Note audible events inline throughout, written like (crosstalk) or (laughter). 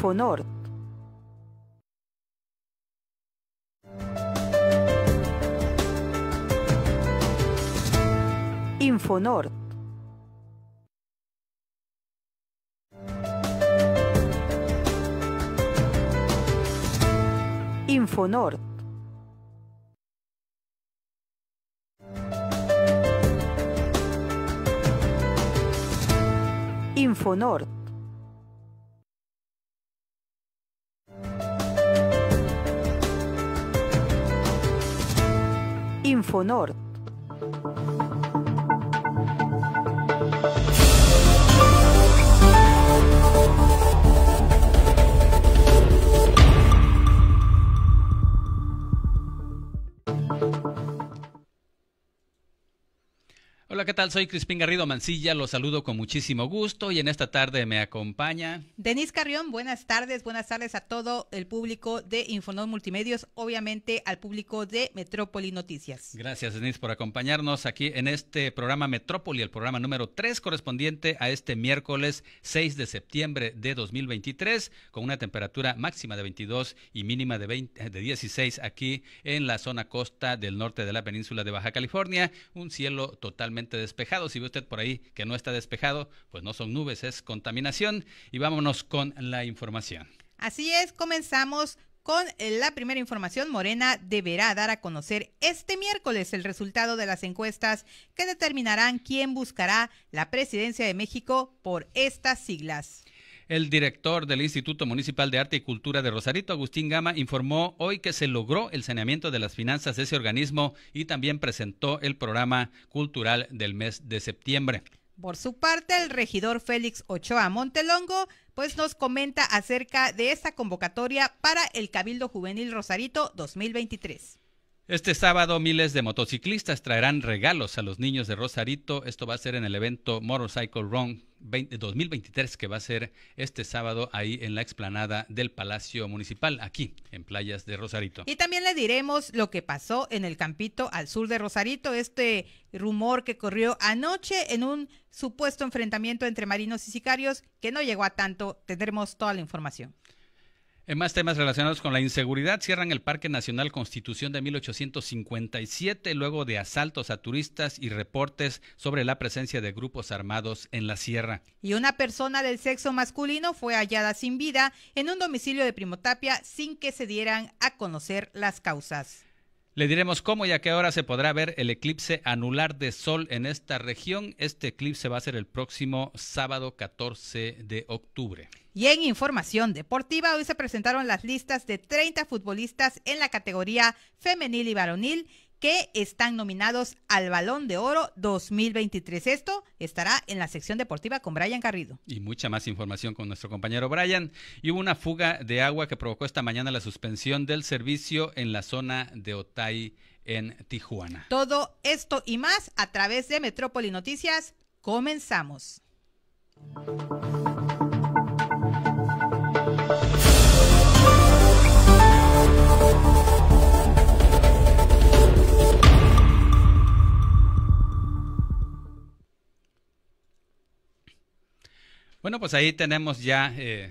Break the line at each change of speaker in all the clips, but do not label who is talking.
Info Infonor. Info Norte Infonor.
¿qué tal? Soy Crispín Garrido Mancilla, los saludo con muchísimo gusto y en esta tarde me acompaña.
Denise Carrión, buenas tardes, buenas tardes a todo el público de Infonot Multimedios, obviamente al público de Metrópoli Noticias.
Gracias, Denise, por acompañarnos aquí en este programa Metrópoli, el programa número 3 correspondiente a este miércoles 6 de septiembre de 2023, con una temperatura máxima de 22 y mínima de, eh, de 16 aquí en la zona costa del norte de la península de Baja California, un cielo totalmente despejado. Si ve usted por ahí que no está despejado, pues no son nubes, es contaminación. Y vámonos con la información.
Así es, comenzamos con eh, la primera información, Morena deberá dar a conocer este miércoles el resultado de las encuestas que determinarán quién buscará la presidencia de México por estas siglas.
El director del Instituto Municipal de Arte y Cultura de Rosarito, Agustín Gama, informó hoy que se logró el saneamiento de las finanzas de ese organismo y también presentó el programa cultural del mes de septiembre.
Por su parte, el regidor Félix Ochoa Montelongo, pues nos comenta acerca de esta convocatoria para el Cabildo Juvenil Rosarito 2023.
Este sábado miles de motociclistas traerán regalos a los niños de Rosarito. Esto va a ser en el evento Motorcycle Run 2023 que va a ser este sábado ahí en la explanada del Palacio Municipal, aquí en Playas de Rosarito. Y
también le diremos lo que pasó en el campito al sur de Rosarito, este rumor que corrió anoche en un supuesto enfrentamiento entre marinos y sicarios que no llegó a tanto. Tendremos toda la información.
En más temas relacionados con la inseguridad, cierran el Parque Nacional Constitución de 1857 luego de asaltos a turistas y reportes sobre la presencia de grupos armados en la sierra.
Y una persona del sexo masculino fue hallada sin vida en un domicilio de Primotapia sin que se dieran a conocer las causas.
Le diremos cómo y a qué hora se podrá ver el eclipse anular de sol en esta región. Este eclipse va a ser el próximo sábado 14 de octubre.
Y en información deportiva, hoy se presentaron las listas de 30 futbolistas en la categoría femenil y varonil que están nominados al Balón de Oro 2023. Esto estará en la sección deportiva con Brian Garrido.
Y mucha más información con nuestro compañero Brian. Y hubo una fuga de agua que provocó esta mañana la suspensión del servicio en la zona de Otay en Tijuana.
Todo esto y más a través de Metrópoli Noticias. Comenzamos.
Bueno, pues ahí tenemos ya eh,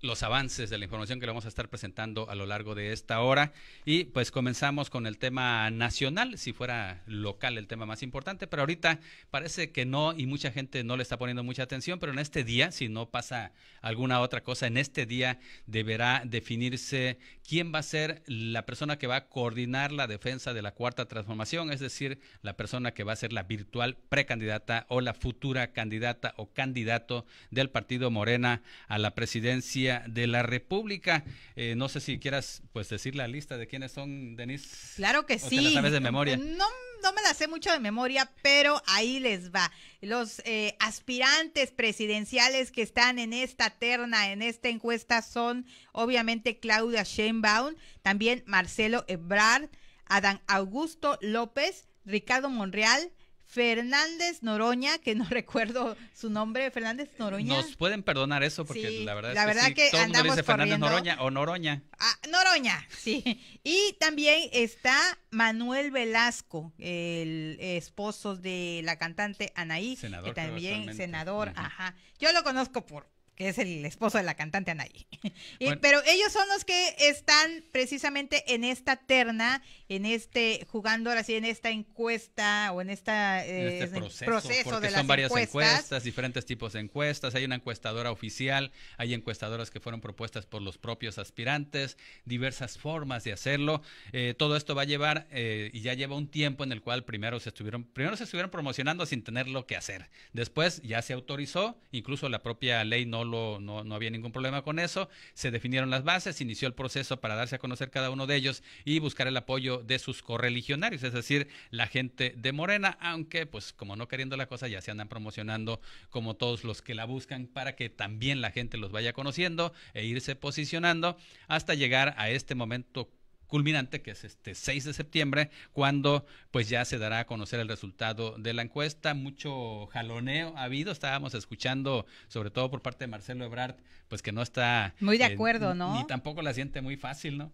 los avances de la información que le vamos a estar presentando a lo largo de esta hora. Y pues comenzamos con el tema nacional, si fuera local el tema más importante, pero ahorita parece que no y mucha gente no le está poniendo mucha atención, pero en este día, si no pasa alguna otra cosa, en este día deberá definirse quién va a ser la persona que va a coordinar la defensa de la cuarta transformación, es decir, la persona que va a ser la virtual precandidata o la futura candidata o candidato del partido Morena a la presidencia de la República. Eh, no sé si quieras pues decir la lista de quiénes son, Denise.
Claro que sí. sabes de memoria. No no me la sé mucho de memoria, pero ahí les va. Los eh, aspirantes presidenciales que están en esta terna, en esta encuesta, son obviamente Claudia Sheinbaum, también Marcelo Ebrard, Adán Augusto López, Ricardo Monreal, Fernández Noroña, que no (laughs) recuerdo su nombre, Fernández Noroña. Nos
pueden perdonar eso porque la verdad es la verdad que,
andamos mundo Fernández Noroña o Noroña. Ah, Noroña, sí. Y también está Manuel Velasco, el esposo de la cantante Anaí, que también senador, ajá. Yo lo conozco por que es el esposo de la cantante Anaí. (laughs) Pero ellos son los que están precisamente en esta terna, en este, jugando ahora sí, en esta encuesta o en, esta, eh, este proceso, porque de son varias encuestas.
diferentes tipos de encuestas. Hay una encuestadora oficial, hay encuestadoras que fueron propuestas por los propios aspirantes, diversas formas de hacerlo. Eh, todo esto va a llevar eh, y ya lleva un tiempo en el cual primero se estuvieron, primero se estuvieron promocionando sin tener lo que hacer. Después ya se autorizó, incluso la propia ley no no, había ningún problema con eso. Se definieron las bases, inició el proceso para darse a conocer cada uno de ellos y buscar el apoyo de sus correligionarios, es decir, la gente de Morena, aunque pues como no queriendo la cosa ya se andan promocionando como todos los que la buscan para que también la gente los vaya conociendo e irse posicionando hasta llegar a este momento culminante, que es este 6 de septiembre, cuando pues ya se dará a conocer el resultado de la encuesta. Mucho jaloneo ha habido, estábamos escuchando, sobre todo por parte de Marcelo Ebrard, pues que no está... Muy de acuerdo, ¿no? Ni tampoco la siente muy fácil, ¿no?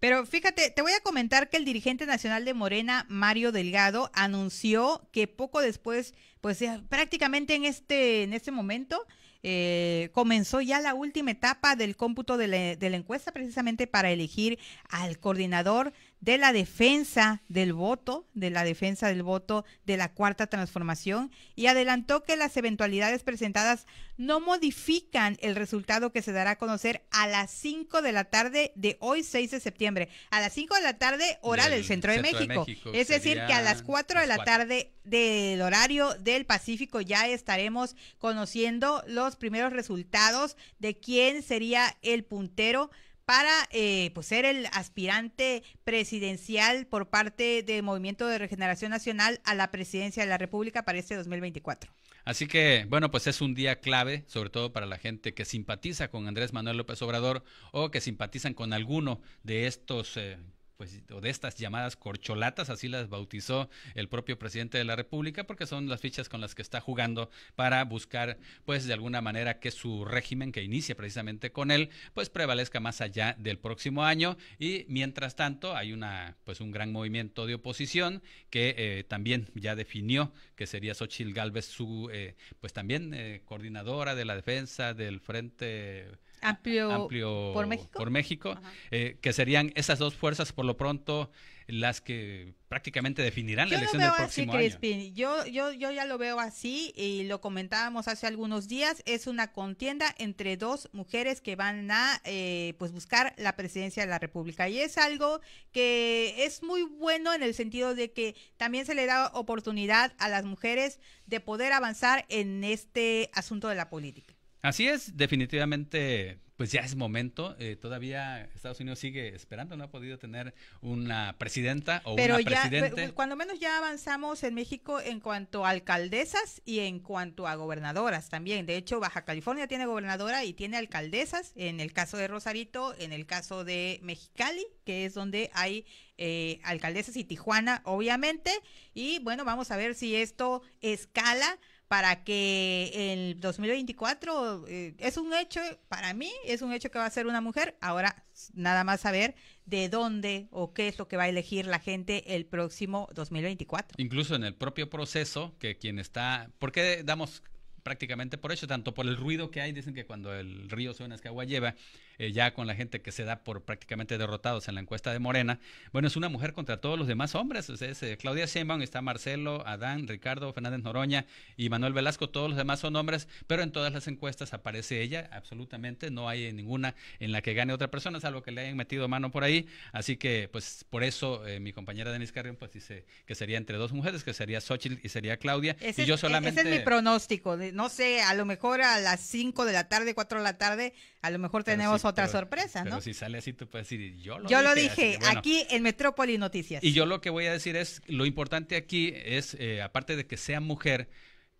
Pero fíjate, te voy a comentar que el dirigente nacional de Morena, Mario Delgado, anunció que poco después, pues eh, prácticamente en este, en este momento, eh, comenzó ya la última etapa del cómputo de la encuesta precisamente para elegir al coordinador de la defensa del voto, de la defensa del voto de la cuarta transformación y adelantó que las eventualidades presentadas no modifican el resultado que se dará a conocer a las 5 de la tarde de hoy 6 de septiembre, a las 5 de la tarde hora del, centro, de, México. es decir, que a las 4 de la tarde del horario del Pacífico ya estaremos conociendo los primeros resultados de quién sería el puntero para eh, pues ser el aspirante presidencial por parte del Movimiento de Regeneración Nacional a la presidencia de la República para este 2024.
Así que, bueno, pues es un día clave, sobre todo para la gente que simpatiza con Andrés Manuel López Obrador o que simpatizan con alguno de estos eh, pues, o de estas llamadas corcholatas, así las bautizó el propio presidente de la República, porque son las fichas con las que está jugando para buscar, pues, de alguna manera que su régimen que inicia precisamente con él, pues, prevalezca más allá del próximo año. Y mientras tanto, hay una, pues, un gran movimiento de oposición que eh, también ya definió que sería Xochil Gálvez su, eh, pues, también eh, coordinadora de la defensa del Frente
amplio,
por México, por México eh, que serían esas dos fuerzas por lo pronto las que prácticamente definirán la elección del próximo año.
Yo, yo, yo ya lo veo así y lo comentábamos hace algunos días. Es una contienda entre dos mujeres que van a eh, pues buscar la presidencia de la República y es algo que es muy bueno en el sentido de que también se le da oportunidad a las mujeres de poder avanzar en este asunto de la política.
Así es, definitivamente, pues ya es momento. Eh, todavía Estados Unidos sigue esperando, no ha podido tener una presidenta o una pues, presidente. Pero pues,
cuando menos ya avanzamos en México en cuanto a alcaldesas y en cuanto a gobernadoras también. De hecho, Baja California tiene gobernadora y tiene alcaldesas, en el caso de Rosarito, en el caso de Mexicali, que es donde hay eh, alcaldesas y Tijuana, obviamente. Y bueno, vamos a ver si esto escala para que el 2024 eh, es un hecho, para mí es un hecho que va a ser una mujer. Ahora nada más saber de dónde o qué es lo que va a elegir la gente el próximo 2024.
Incluso en el propio proceso, que quien está, ¿por qué damos prácticamente por hecho? Tanto por el ruido que hay, dicen que cuando el río suena es que agua lleva eh, ya con la gente que se da por prácticamente derrotados en la encuesta de Morena, bueno, es una mujer contra todos los demás hombres. Es, eh, Claudia Sheinbaum, está Marcelo, Adán, Ricardo, Fernández Noroña y Manuel Velasco, todos los demás son hombres, pero en todas las encuestas aparece ella, absolutamente, no hay ninguna en la que gane otra persona, salvo que le hayan metido mano por ahí. Así que, pues, por eso eh, mi compañera Denise Carrión, pues dice que sería entre dos mujeres, que sería Xochitl y sería Claudia. y yo solamente... ese es mi
pronóstico, no sé, a lo mejor a las 5 de la tarde, 4 de la tarde, a lo mejor tenemos otra sorpresa, ¿no? Pero
si sale así, tú puedes decir, yo lo yo Lo dije aquí
en Metrópoli Noticias. Y
yo lo que voy a decir es, lo importante aquí es, eh, aparte de que sea mujer,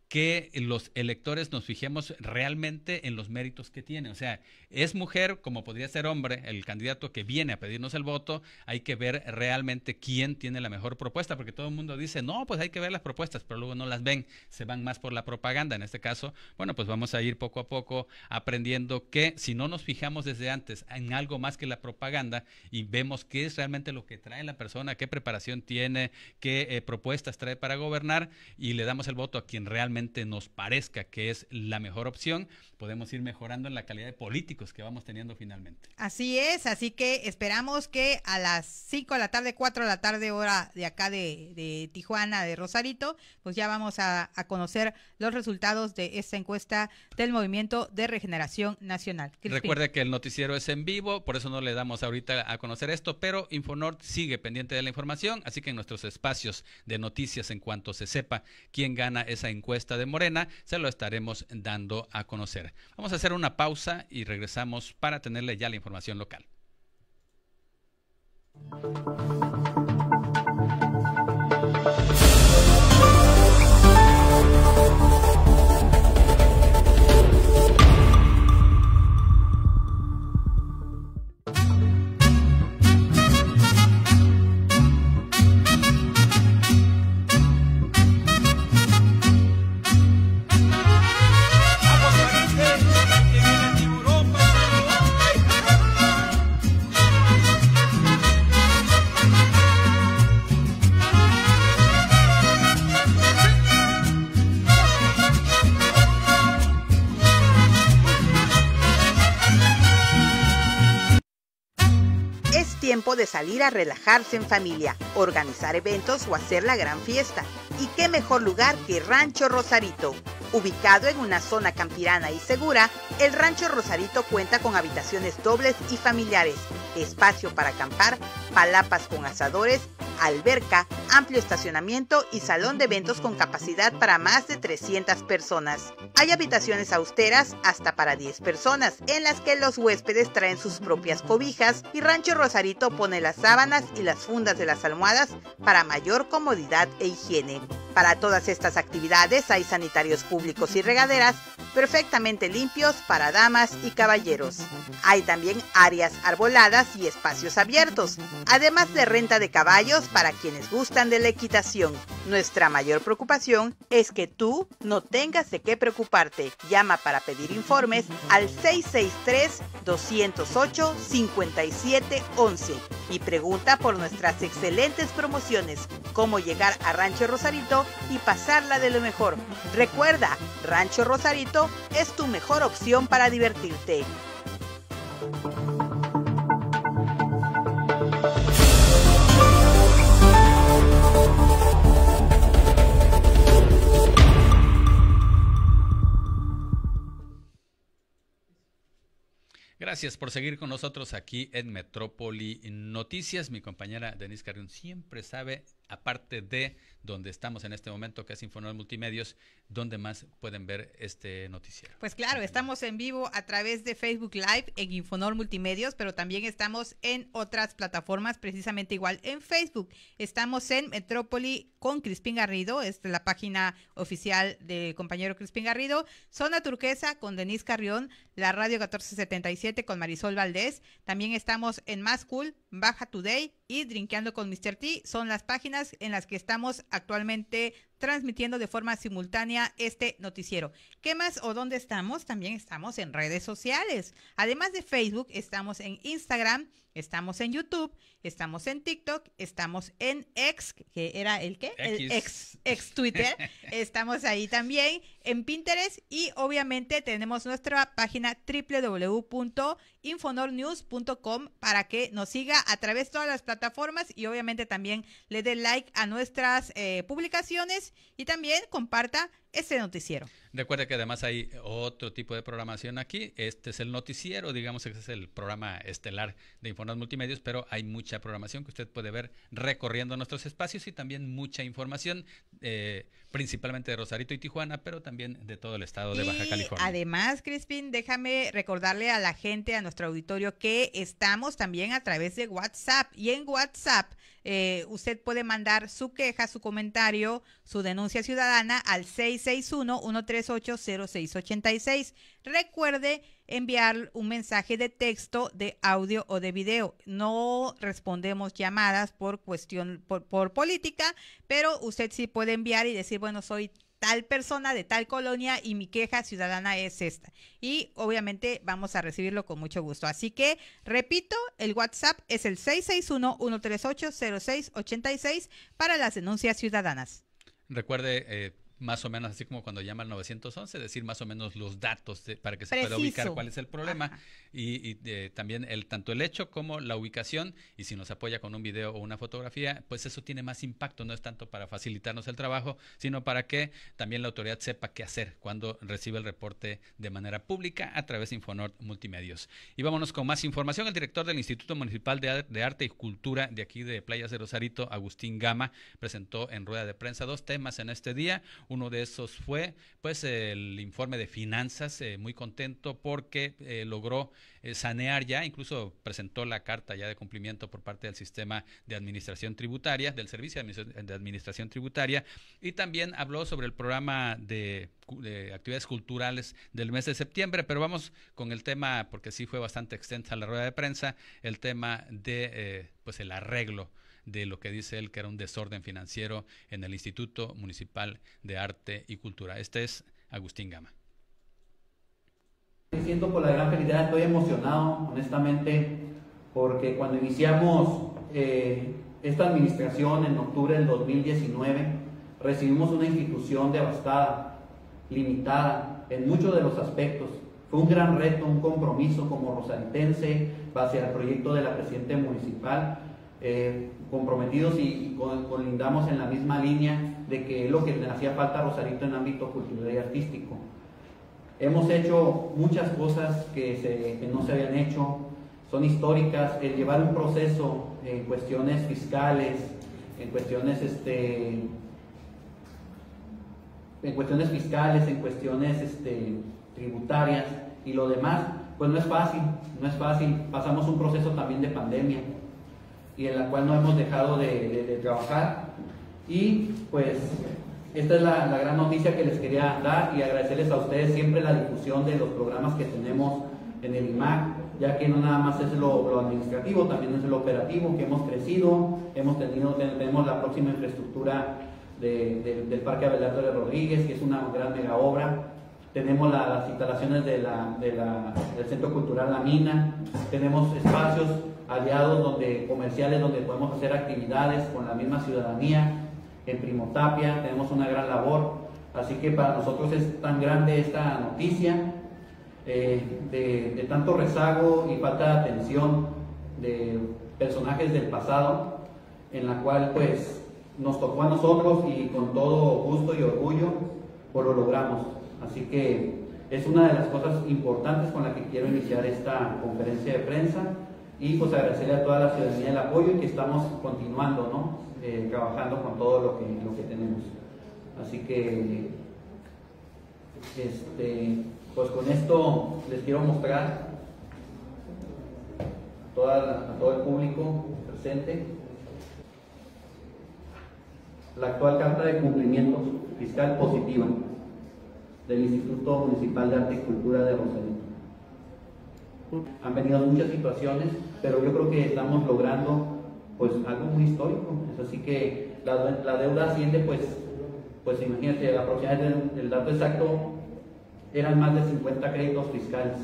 que los electores nos fijemos realmente en los méritos que tiene. O sea, es mujer como podría ser hombre, el candidato que viene a pedirnos el voto, hay que ver realmente quién tiene la mejor propuesta, porque todo el mundo dice, no, pues hay que ver las propuestas, pero luego no las ven, se van más por la propaganda. En este caso, bueno, pues vamos a ir poco a poco aprendiendo que si no nos fijamos desde antes en algo más que la propaganda y vemos qué es realmente lo que trae la persona, qué preparación tiene, qué eh, propuestas trae para gobernar y le damos el voto a quien realmente nos parezca que es la mejor opción, podemos ir mejorando en la calidad de políticos que vamos teniendo finalmente.
Así es, así que esperamos que a las 5 de la tarde, 4 de la tarde, hora de acá de, Tijuana, de Rosarito, pues ya vamos a, conocer los resultados de esta encuesta del Movimiento de Regeneración Nacional. Recuerde
que el noticiero es en vivo, por eso no le damos ahorita a conocer esto, pero Infonort sigue pendiente de la información, así que en nuestros espacios de noticias en cuanto se sepa quién gana esa encuesta, de Morena, se lo estaremos dando a conocer. Vamos a hacer una pausa y regresamos para tenerle ya la información local.
salir a relajarse en familia, organizar eventos o hacer la gran fiesta. ¿Y qué mejor lugar que Rancho Rosarito? Ubicado en una zona campirana y segura, el Rancho Rosarito cuenta con habitaciones dobles y familiares, espacio para acampar, palapas con asadores alberca, amplio estacionamiento y salón de eventos con capacidad para más de 300 personas. Hay habitaciones austeras hasta para 10 personas, en las que los huéspedes traen sus propias cobijas y Rancho Rosarito pone las sábanas y las fundas de las almohadas para mayor comodidad e higiene. Para todas estas actividades hay sanitarios públicos y regaderas perfectamente limpios para damas y caballeros. Hay también áreas arboladas y espacios abiertos, además de renta de caballos para quienes gustan de la equitación. Nuestra mayor preocupación es que tú no tengas de qué preocuparte. Llama para pedir informes al 663-208-5711 y pregunta por nuestras excelentes promociones, cómo llegar a Rancho Rosarito y pasarla de lo mejor. Recuerda, Rancho Rosarito es tu mejor opción para divertirte.
Gracias por seguir con nosotros aquí en Metrópoli Noticias. Mi compañera Denise Carrión siempre sabe, aparte de donde estamos en este momento, que es Infonor Multimedios, dónde más pueden ver este noticiero.
Pues claro, estamos en vivo a través de Facebook Live en Infonor Multimedios, pero también estamos en otras plataformas, precisamente igual en Facebook. Estamos en Metrópoli con Crispín Garrido, es la página oficial de compañero Crispín Garrido, Zona Turquesa con Denise Carrión, la radio 1477 con Marisol Valdés. También estamos en Más Cool, Baja Today y Drinkeando con Mr. T. Son las páginas en las que estamos actualmente transmitiendo de forma simultánea este noticiero. ¿Qué más o dónde estamos? También estamos en redes sociales. Además de Facebook, estamos en Instagram, Estamos en YouTube, estamos en TikTok, estamos en X, que era el qué? El ex, Twitter. (laughs) estamos ahí también, en Pinterest y obviamente tenemos nuestra página www.infonornews.com para que nos siga a través de todas las plataformas y obviamente también le dé like a nuestras eh, publicaciones y también comparta ese noticiero.
Recuerde que además hay otro tipo de programación aquí. Este es el noticiero, digamos que es el programa estelar de Informas Multimedios, pero hay mucha programación que usted puede ver recorriendo nuestros espacios y también mucha información. Eh, principalmente de Rosarito y Tijuana, pero también de todo el estado de Baja California.
Además, Crispin, déjame recordarle a la gente, a nuestro auditorio, que estamos también a través de WhatsApp y en WhatsApp eh, usted puede mandar su queja, su comentario, su denuncia ciudadana al 661 138 Recuerde enviar un mensaje de texto, de audio o de video. No respondemos llamadas por cuestión, por, política, pero usted sí puede enviar y decir, bueno, soy tal persona de tal colonia y mi queja ciudadana es esta. Y obviamente vamos a recibirlo con mucho gusto. Así que, repito, el WhatsApp es el 661 138 para las denuncias ciudadanas.
Recuerde... Eh, más o menos así como cuando llama al 911, decir más o menos los datos para que se pueda ubicar cuál es el problema y, eh, también el tanto el hecho como la ubicación y si nos apoya con un video o una fotografía, pues eso tiene más impacto, no es tanto para facilitarnos el trabajo, sino para que también la autoridad sepa qué hacer cuando recibe el reporte de manera pública a través de Infonort Multimedios. Y vámonos con más información. El director del Instituto Municipal de, de Arte y Cultura de aquí de Playas de Rosarito, Agustín Gama, presentó en rueda de prensa dos temas en este día uno de esos fue pues el informe de finanzas, eh, muy contento porque eh, logró eh, sanear ya, incluso presentó la carta ya de cumplimiento por parte del sistema de administración tributaria, del servicio de, administración tributaria, y también habló sobre el programa de, de actividades culturales del mes de septiembre, pero vamos con el tema, porque sí fue bastante extensa la rueda de prensa, el tema de pues el arreglo de lo que dice él que era un desorden financiero en el Instituto Municipal de Arte y Cultura. Este es Agustín Gama.
Me siento por la gran felicidad, estoy emocionado, honestamente, porque cuando iniciamos eh, esta administración en octubre del 2019, recibimos una institución devastada, limitada en muchos de los aspectos. Fue un gran reto, un compromiso como rosalitense hacia el proyecto de la Presidenta Municipal. Eh, comprometidos y, colindamos en la misma línea de que lo que le hacía falta a Rosarito en ámbito cultural y artístico. Hemos hecho muchas cosas que, no se habían hecho, son históricas, el llevar un proceso en cuestiones fiscales, en cuestiones este, en cuestiones fiscales, en cuestiones este, tributarias y lo demás, pues no es fácil, no es fácil. Pasamos un proceso también de pandemia, y en la cual no hemos dejado de, trabajar. Y pues esta es la, gran noticia que les quería dar y agradecerles a ustedes siempre la difusión de los programas que tenemos en el IMAC, ya que no nada más es lo, administrativo, también es lo operativo, que hemos crecido, hemos tenido, tenemos la próxima infraestructura del Parque Abelardo de Rodríguez, que es una gran mega obra, tenemos las instalaciones de la, del Centro Cultural La Mina, tenemos espacios aliados donde, comerciales donde podemos hacer actividades con la misma ciudadanía. En Primotapia tenemos una gran labor, así que para nosotros es tan grande esta noticia eh, de, tanto rezago y falta de atención de personajes del pasado, en la cual pues nos tocó a nosotros y con todo gusto y orgullo pues lo logramos. Así que es una de las cosas importantes con la que quiero iniciar esta conferencia de prensa y pues agradecerle a toda la ciudadanía el apoyo y que estamos continuando, ¿no? Eh, trabajando con todo lo que, lo que tenemos. Así que, este, pues con esto les quiero mostrar a todo el público presente la actual carta de Cumplimientos fiscal positiva del Instituto Municipal de Arte y Cultura de Rosalito Han venido muchas situaciones pero yo creo que estamos logrando pues algo muy histórico. Es así que la, deuda asciende pues, pues imagínate, aproximadamente el dato exacto eran más de 50 créditos fiscales,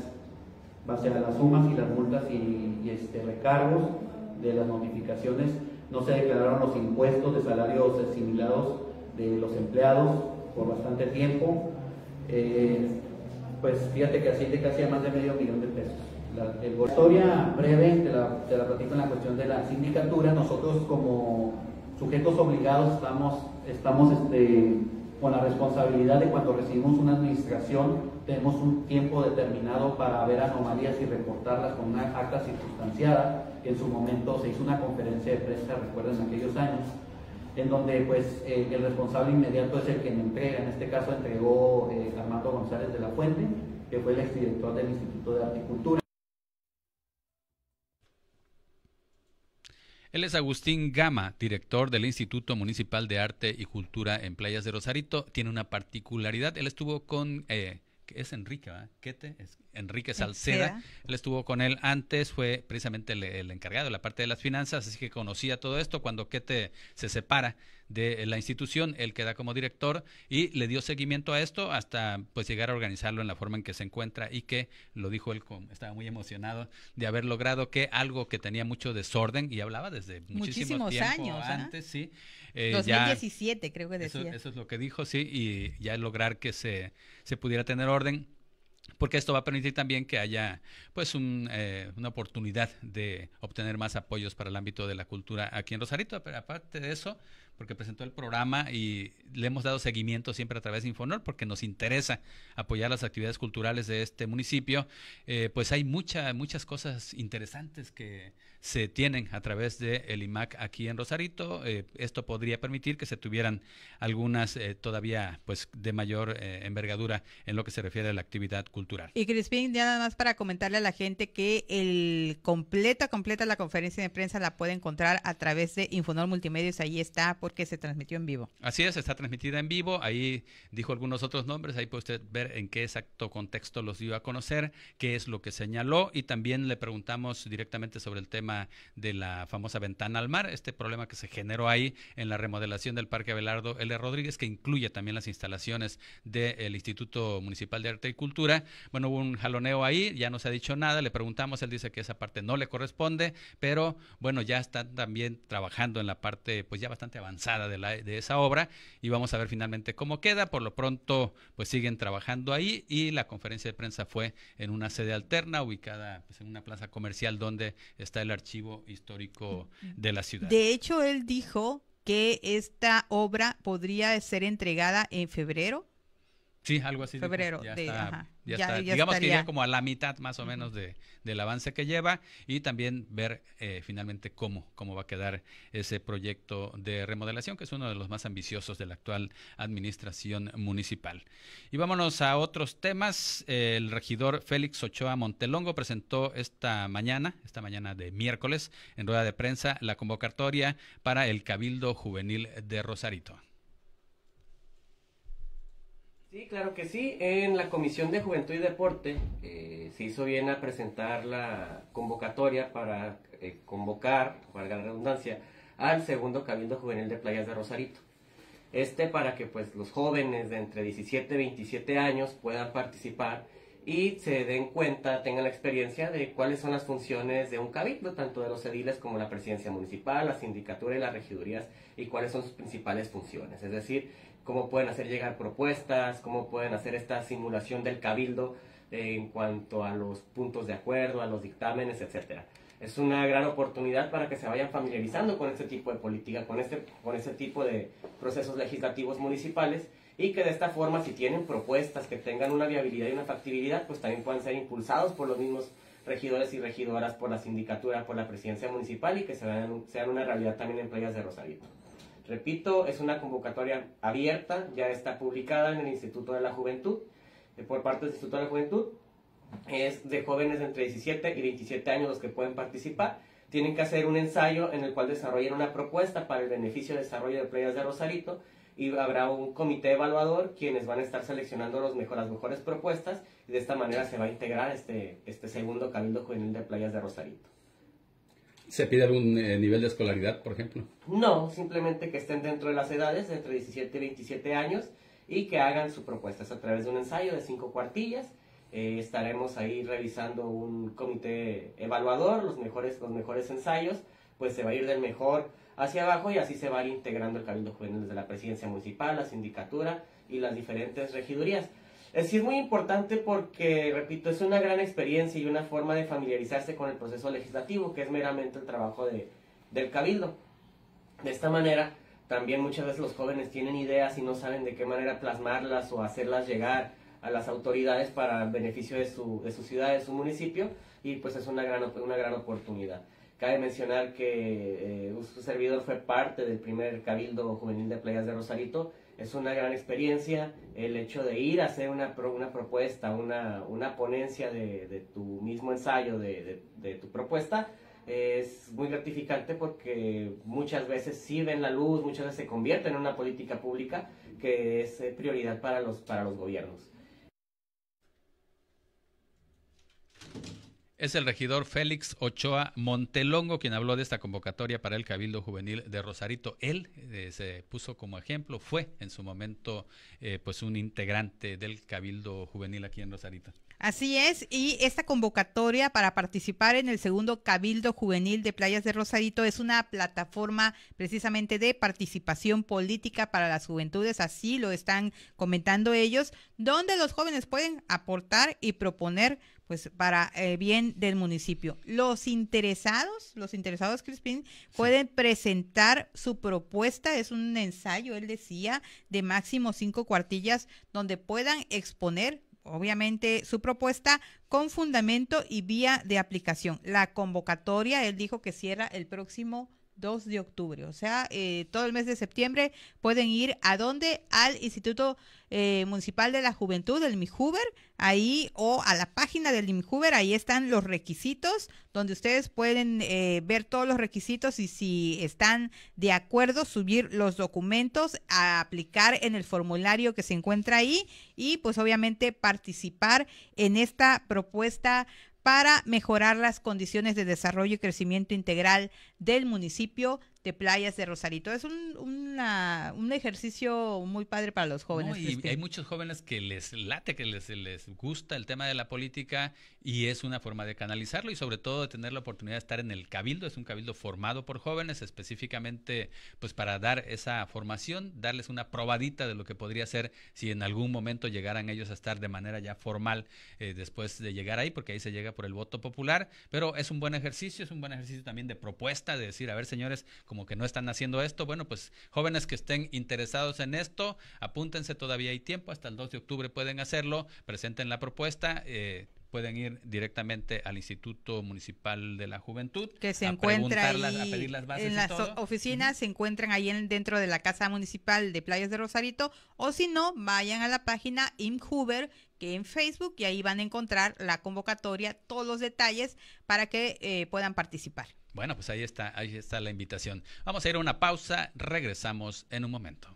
base a las sumas y las multas y, este, recargos de las notificaciones. No se declararon los impuestos de salarios asimilados de los empleados por bastante tiempo. Eh, pues fíjate que asciende casi a más de medio millón de pesos la, historia breve, te la, platico en la cuestión de la sindicatura. Nosotros como sujetos obligados estamos, estamos este, con la responsabilidad de cuando recibimos una administración, tenemos un tiempo determinado para ver anomalías y reportarlas con una acta circunstanciada. En su momento se hizo una conferencia de prensa, recuerden aquellos años, en donde pues eh, el responsable inmediato es el que me entrega, en este caso entregó eh, Armando González de la Fuente, que fue el exdirector del Instituto de Articultura.
Él es Agustín Gama, director del Instituto Municipal de Arte y Cultura en Playas de Rosarito. Tiene una particularidad. Él estuvo con... Eh, es Enrique, ¿verdad? Quete, es Enrique Salceda. Él estuvo con él antes, fue precisamente el, el, encargado de la parte de las finanzas, así que conocía todo esto cuando Quete se separa de la institución, él queda como director y le dio seguimiento a esto hasta pues llegar a organizarlo en la forma en que se encuentra y que lo dijo él, estaba muy emocionado de haber logrado que algo que tenía mucho desorden y hablaba desde muchísimos años ¿ah? antes, sí. Eh, 2017
creo que decía. Eso, eso,
es lo que dijo, sí, y ya lograr que se, se pudiera tener orden porque esto va a permitir también que haya pues un, eh, una oportunidad de obtener más apoyos para el ámbito de la cultura aquí en Rosarito. Pero aparte de eso, porque presentó el programa y le hemos dado seguimiento siempre a través de Infonor porque nos interesa apoyar las actividades culturales de este municipio. Eh, pues hay mucha, muchas cosas interesantes que se tienen a través del el IMAC aquí en Rosarito. Eh, esto podría permitir que se tuvieran algunas eh, todavía pues de mayor eh, envergadura en lo que se refiere a la actividad cultural.
Y Crispín, ya nada más para comentarle a la gente que el completa, completa la conferencia de prensa la puede encontrar a través de Infonor Multimedios, ahí está porque se transmitió en vivo.
Así es, está transmitida en vivo, ahí dijo algunos otros nombres, ahí puede usted ver en qué exacto contexto los dio a conocer, qué es lo que señaló y también le preguntamos directamente sobre el tema de la famosa ventana al mar, este problema que se generó ahí en la remodelación del Parque Abelardo L. Rodríguez, que incluye también las instalaciones del Instituto Municipal de Arte y Cultura. Bueno, hubo un jaloneo ahí, ya no se ha dicho nada, le preguntamos, él dice que esa parte no le corresponde, pero bueno, ya están también trabajando en la parte pues ya bastante avanzada de, esa obra y vamos a ver finalmente cómo queda. Por lo pronto, pues siguen trabajando ahí y la conferencia de prensa fue en una sede alterna ubicada pues, en una plaza comercial donde está el archivo histórico de la ciudad. De
hecho, él dijo que esta obra podría ser entregada en febrero.
Sí, algo así. Febrero, ya está ya, está, digamos que ya como a la mitad más o menos de, del avance que lleva y también ver eh, finalmente cómo, cómo va a quedar ese proyecto de remodelación, que es uno de los más ambiciosos de la actual administración municipal. Y vámonos a otros temas. El regidor Félix Ochoa Montelongo presentó esta mañana, esta mañana de miércoles, en rueda de prensa, la convocatoria para el Cabildo Juvenil de Rosarito.
Sí, claro que sí. En la Comisión de Juventud y Deporte eh, se hizo bien a presentar la convocatoria para eh, convocar, valga la redundancia, al segundo Cabildo Juvenil de Playas de Rosarito. Este para que pues los jóvenes de entre 17 y 27 años puedan participar y se den cuenta, tengan la experiencia de cuáles son las funciones de un cabildo, tanto de los ediles como la presidencia municipal, la sindicatura y las regidurías, y cuáles son sus principales funciones. Es decir, cómo pueden hacer llegar propuestas, cómo pueden hacer esta simulación del cabildo eh, en cuanto a los puntos de acuerdo, a los dictámenes, etcétera. Es una gran oportunidad para que se vayan familiarizando con este tipo de política, con este, con este tipo de procesos legislativos municipales y que de esta forma si tienen propuestas que tengan una viabilidad y una factibilidad, pues también puedan ser impulsados por los mismos regidores y regidoras, por la sindicatura, por la presidencia municipal y que sean, sean una realidad también en playas de Rosarito. Repito, es una convocatoria abierta, ya está publicada en el Instituto de la Juventud, eh, por parte del Instituto de la Juventud. Es de jóvenes entre 17 y 27 años los que pueden participar. Tienen que hacer un ensayo en el cual desarrollen una propuesta para el beneficio de desarrollo de playas de Rosarito y habrá un comité evaluador quienes van a estar seleccionando las mejores propuestas y de esta manera se va a integrar este, este segundo Cabildo Juvenil de Playas de Rosarito.
¿Se pide algún eh, nivel de escolaridad, por ejemplo?
No, simplemente que estén dentro de las edades, entre 17 y 27 años, y que hagan sus propuestas a través de un ensayo de cinco cuartillas. Eh, estaremos ahí revisando un comité evaluador, los mejores, los mejores ensayos, pues se va a ir del mejor hacia abajo y así se va integrando el Cabildo Juvenil desde la presidencia municipal, la sindicatura y las diferentes regidurías. Es muy importante porque, repito, es una gran experiencia y una forma de familiarizarse con el proceso legislativo, que es meramente el trabajo del cabildo. De esta manera, también muchas veces los jóvenes tienen ideas y no saben de qué manera plasmarlas o hacerlas llegar a las autoridades para el beneficio de su, ciudad, de su municipio, y pues es una gran, oportunidad. Cabe mencionar que eh, su servidor fue parte del primer cabildo juvenil de Playas de Rosarito, es una gran experiencia el hecho de ir a hacer una, una propuesta, una, una ponencia de, tu mismo ensayo, de, tu propuesta, es muy gratificante porque muchas veces sirven la luz, muchas veces se convierte en una política pública que es eh, prioridad para los, para los gobiernos.
Es el regidor Félix Ochoa Montelongo quien habló de esta convocatoria para el Cabildo Juvenil de Rosarito. Él eh, se puso como ejemplo, fue en su momento eh, pues un integrante del Cabildo Juvenil aquí en Rosarito.
Así es, y esta convocatoria para participar en el segundo Cabildo Juvenil de Playas de Rosarito es una plataforma precisamente de participación política para las juventudes, así lo están comentando ellos, donde los jóvenes pueden aportar y proponer pues para el eh, bien del municipio. Los interesados, los interesados, Crispin, pueden presentar su propuesta, es un ensayo, él decía, de máximo cinco cuartillas, donde puedan exponer obviamente su propuesta con fundamento y vía de aplicación. La convocatoria, él dijo que cierra el próximo 2 de octubre. O sea, eh, todo el mes de septiembre pueden ir a dónde? Al Instituto eh, Municipal de la Juventud, el MIJUBER, ahí o a la página del MIJUBER, ahí están los requisitos, donde ustedes pueden eh, ver todos los requisitos y si están de acuerdo, subir los documentos, a aplicar en el formulario que se encuentra ahí y pues obviamente participar en esta propuesta para mejorar las condiciones de desarrollo y crecimiento integral del municipio de playas, de Rosarito. Es un, una, un ejercicio muy padre para los jóvenes. y pues, hay
muchos jóvenes que les late, que les, les gusta el tema de la política y es una forma de canalizarlo y sobre todo de tener la oportunidad de estar en el cabildo. Es un cabildo formado por jóvenes específicamente pues para dar esa formación, darles una probadita de lo que podría ser si en algún momento llegaran ellos a estar de manera ya formal eh, después de llegar ahí, porque ahí se llega por el voto popular. Pero es un buen ejercicio, es un buen ejercicio también de propuesta, de decir, a ver señores, como que no están haciendo esto. Bueno, pues jóvenes que estén interesados en esto, apúntense, todavía hay tiempo, hasta el 2 de octubre pueden hacerlo, presenten la propuesta. Eh, pueden ir directamente al Instituto Municipal de la
Juventud. Que se encuentra a pedir las bases en las oficinas, se encuentran ahí dentro de la Casa Municipal de Playas de Rosarito, o si no, vayan a la página ImHuber, que en Facebook, y ahí van a encontrar la convocatoria, todos los detalles para que eh, puedan participar.
Bueno, pues ahí está, ahí está la invitación. Vamos a ir a una pausa, regresamos en un momento.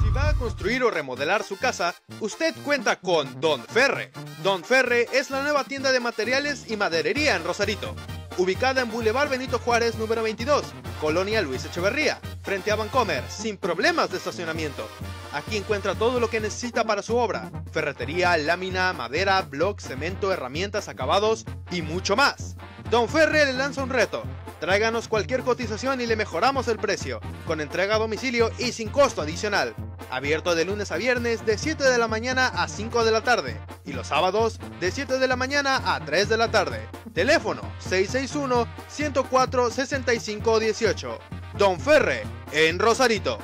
Si va a construir o remodelar su casa, usted cuenta con Don Ferre. Don Ferre es la nueva tienda de materiales y maderería en Rosarito, ubicada en Boulevard Benito Juárez número 22, Colonia Luis Echeverría, frente a Vancomer, sin problemas de estacionamiento. Aquí encuentra todo lo que necesita para su obra: ferretería, lámina, madera, bloc, cemento, herramientas, acabados y mucho más. Don Ferre le lanza un reto: Tráiganos cualquier cotización y le mejoramos el precio, con entrega a domicilio y sin costo adicional. Abierto de lunes a viernes de 7 de la mañana a 5 de la tarde y los sábados de 7 de la mañana a 3 de la tarde. Teléfono 661-104-6518. Don Ferre, en Rosarito.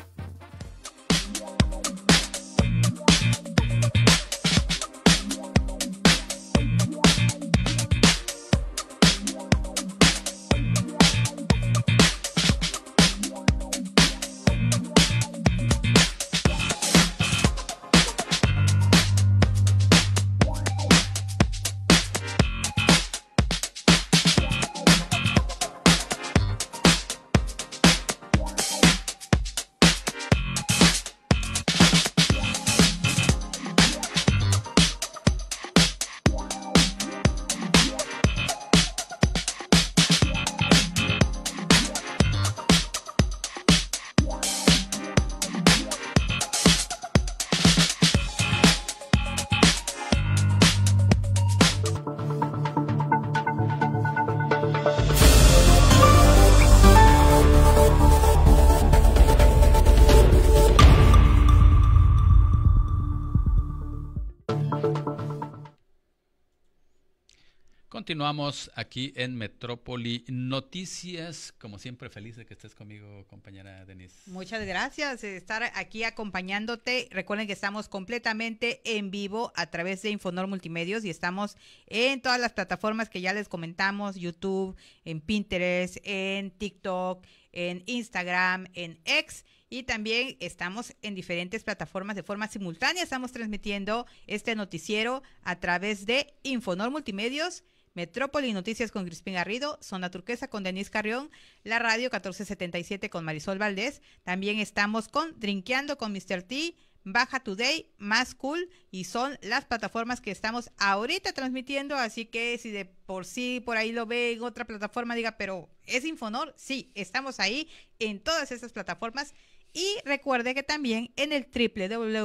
Continuamos aquí en Metrópoli Noticias. Como siempre, feliz de que estés conmigo, compañera Denise.
Muchas gracias de estar aquí acompañándote. Recuerden que estamos completamente en vivo a través de Infonor Multimedios y estamos en todas las plataformas que ya les comentamos, YouTube, en Pinterest, en TikTok, en Instagram, en X. Y también estamos en diferentes plataformas de forma simultánea. Estamos transmitiendo este noticiero a través de Infonor Multimedios Metrópoli Noticias con Crispín Garrido, Zona Turquesa con Denise Carrión, la radio 1477 con Marisol Valdés. También estamos con Drinqueando con Mr. T, Baja Today, Más Cool y son las plataformas que estamos ahorita transmitiendo, así que si de por sí por ahí lo ve en otra plataforma diga, pero es Infonor, sí, estamos ahí en todas esas plataformas y recuerde que también en el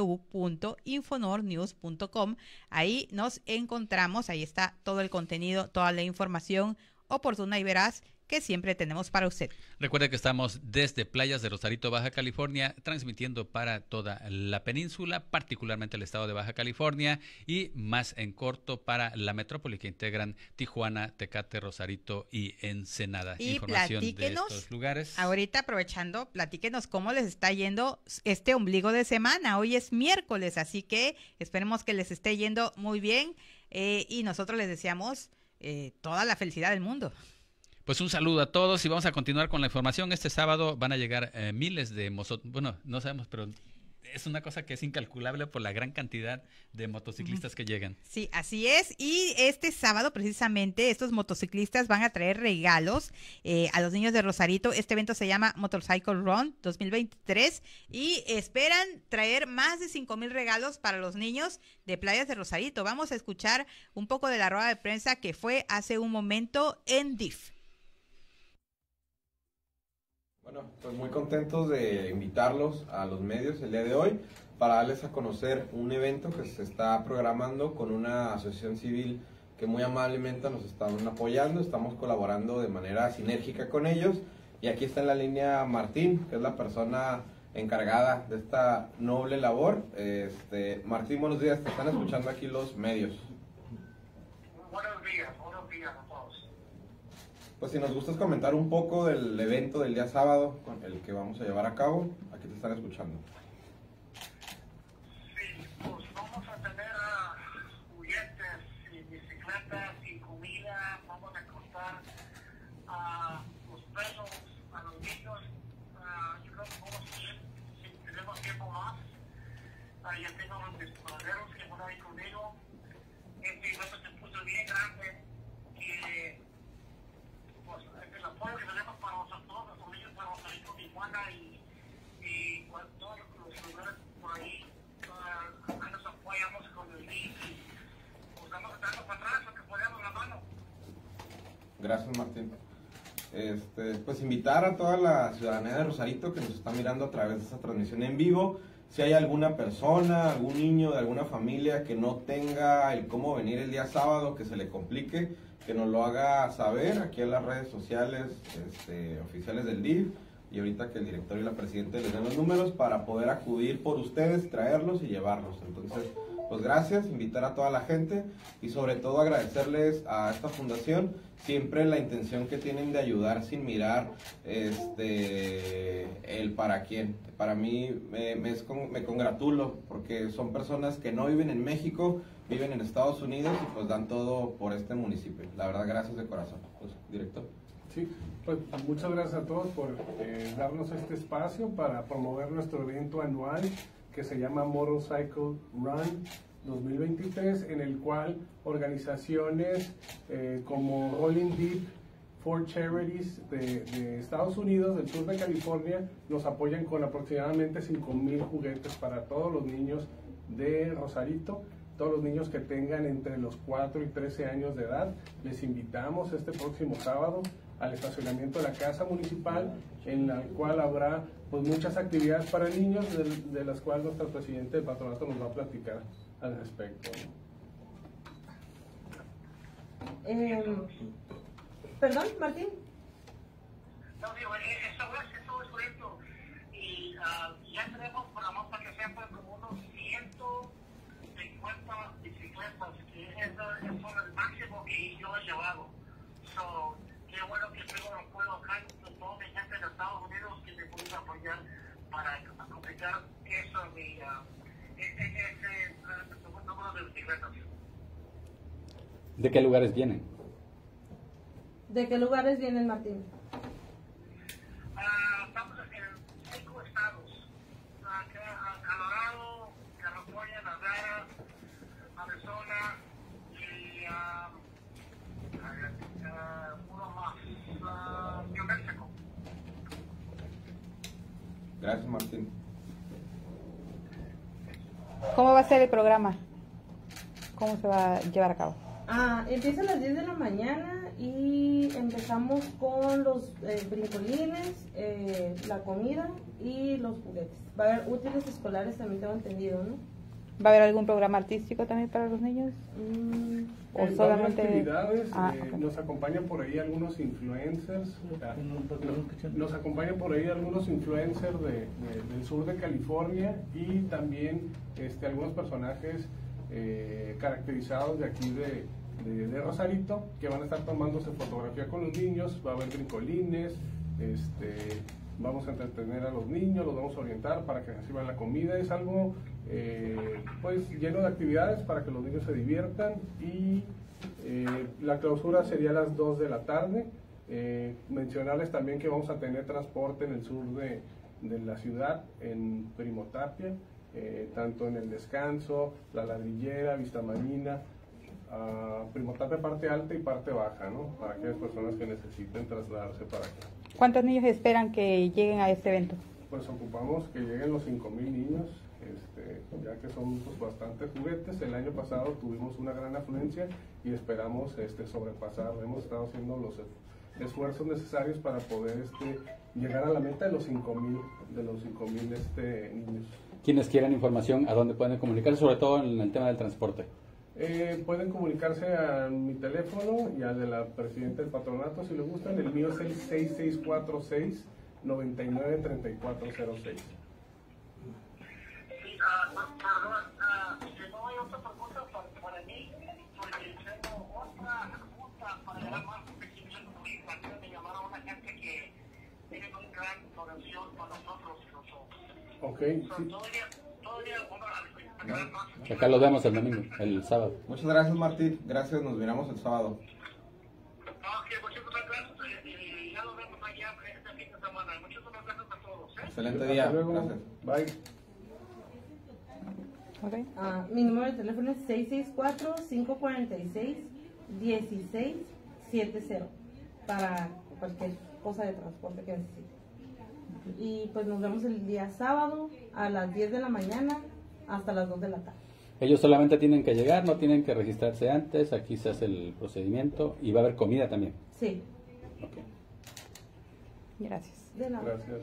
www.infonornews.com, ahí nos encontramos, ahí está todo el contenido, toda la información oportuna y verás siempre tenemos para usted.
Recuerde que estamos desde playas de Rosarito, Baja California, transmitiendo para toda la península, particularmente el estado de Baja California y más en corto para la metrópoli que integran Tijuana, Tecate, Rosarito y Ensenada. Información de estos lugares. Ahorita
aprovechando, platíquenos cómo les está yendo este ombligo de semana. Hoy es miércoles, así que esperemos que les esté yendo muy bien eh, y nosotros les deseamos eh, toda la felicidad del mundo.
Pues un saludo a todos y vamos a continuar con la información. Este sábado van a llegar eh, miles de bueno, no sabemos, pero es una cosa que es incalculable por la gran cantidad de motociclistas que llegan.
Sí, así es. Y este sábado, precisamente, estos motociclistas van a traer regalos eh, a los niños de Rosarito. Este evento se llama Motorcycle Run 2023 y esperan traer más de cinco mil regalos para los niños de playas de Rosarito. Vamos a escuchar un poco de la rueda de prensa que fue hace un momento en DIF.
Bueno, pues muy contentos de invitarlos a los medios el día de hoy para darles a conocer un evento que se está programando con una asociación civil que muy amablemente nos están apoyando, estamos colaborando de manera sinérgica con ellos y aquí está en la línea Martín, que es la persona encargada de esta noble labor. Este, Martín, buenos días, te están escuchando aquí los medios. Buenos días, pues si nos gustas comentar un poco del evento del día sábado, el que vamos a llevar a cabo, aquí te están escuchando. Gracias, Martín. Este, pues invitar a toda la ciudadanía de Rosarito que nos está mirando a través de esta transmisión en vivo. Si hay alguna persona, algún niño de alguna familia que no tenga el cómo venir el día sábado, que se le complique, que nos lo haga saber aquí en las redes sociales este, oficiales del DIF y ahorita que el director y la presidenta le den los números para poder acudir por ustedes, traerlos y llevarlos. Entonces, pues, gracias, invitar a toda la gente y sobre todo agradecerles a esta fundación siempre la intención que tienen de ayudar sin mirar este el para quién. Para mí me, me, congratulo porque son personas que no viven en México, viven en Estados Unidos y pues dan todo por este municipio. La verdad, gracias de corazón. Pues, director.
Sí, pues muchas gracias a todos por eh, darnos este espacio para promover nuestro evento anual que se llama Motorcycle Run 2023, en el cual organizaciones eh, como Rolling Deep, Four Charities de, de, Estados Unidos, del sur de California, nos apoyan con aproximadamente 5.000 juguetes para todos los niños de Rosarito. Todos los niños que tengan entre los 4 y 13 años de edad, les invitamos este próximo sábado al estacionamiento de la casa municipal, en la cual habrá pues, muchas actividades para niños, de, las cuales nuestro presidente del patronato nos va a platicar al respecto.
Em, perdón, Martín.
No, digo, eh, y ah, ya tenemos para aplicar eso mi, uh, este, de este, uh, ah, número
de bicicletas. ¿De qué lugares vienen?
¿De qué lugares vienen, Martín?
Gracias, Martín.
¿Cómo va a ser el programa? ¿Cómo se va a llevar a cabo? Ah, empieza a las 10 de la mañana y empezamos con los brincolines, eh, eh, la comida y los juguetes. Va a haber útiles escolares, también tengo entendido, ¿no? ¿Va a haber algún programa artístico también para los niños? Mm, ¿O solamente actividades, ah, eh,
nos acompañan por ahí algunos influencers, nos, acompañan por ahí algunos influencers de, del sur de California y también este, algunos personajes eh, caracterizados de aquí de, de, Rosarito que van a estar tomándose fotografía con los niños, va a haber brincolines, este, vamos a entretener a los niños, los vamos a orientar para que reciban la comida, es algo eh, pues lleno de actividades para que los niños se diviertan y eh, la clausura sería a las 2 de la tarde. Eh, mencionarles también que vamos a tener transporte en el sur de, la ciudad, en Primotapia, tanto en el descanso, la ladrillera, Vista Marina, Primotapia parte alta y parte baja, ¿no? Para aquellas personas que necesiten trasladarse para acá.
¿Cuántos niños esperan que lleguen a este evento?
Pues ocupamos que lleguen los 5.000 niños eh, ya que son pues, bastante juguetes. El año pasado tuvimos una gran afluencia y esperamos este, sobrepasar. Hemos estado haciendo los esfuerzos necesarios para poder este, llegar a la meta de los 5.000 de los este, niños.
Quienes quieran información, ¿a dónde pueden comunicarse? Sobre todo en el tema del transporte.
Eh, pueden comunicarse a mi teléfono y al de la presidenta del patronato si les gustan. El mío es el 6646 993406. No, perdón,
si no hay otra pregunta para mí, pues le pido otra pregunta para el programa, que se me llamara una gente que tiene un gran corazón con
nosotros. Ok, sí. Todo
día, todo día, bueno,
a ver, acá lo vemos el domingo, el sábado.
Muchas gracias, Martín, gracias, nos miramos el sábado. Ok, pues, muchas gracias, eh, ya nos vemos allá, en esta fin de semana, muchas gracias a todos. ¿eh? Excelente día. Gracias, bye.
Ah, mi número de teléfono es 664-546-1670 para cualquier cosa de transporte que necesite. Y pues nos vemos el día sábado a las 10 de la mañana hasta las 2 de la tarde.
Ellos solamente tienen que llegar, no tienen que registrarse antes, aquí se hace el procedimiento y va a haber comida también.
Sí. Gracias. De nada.
Gracias.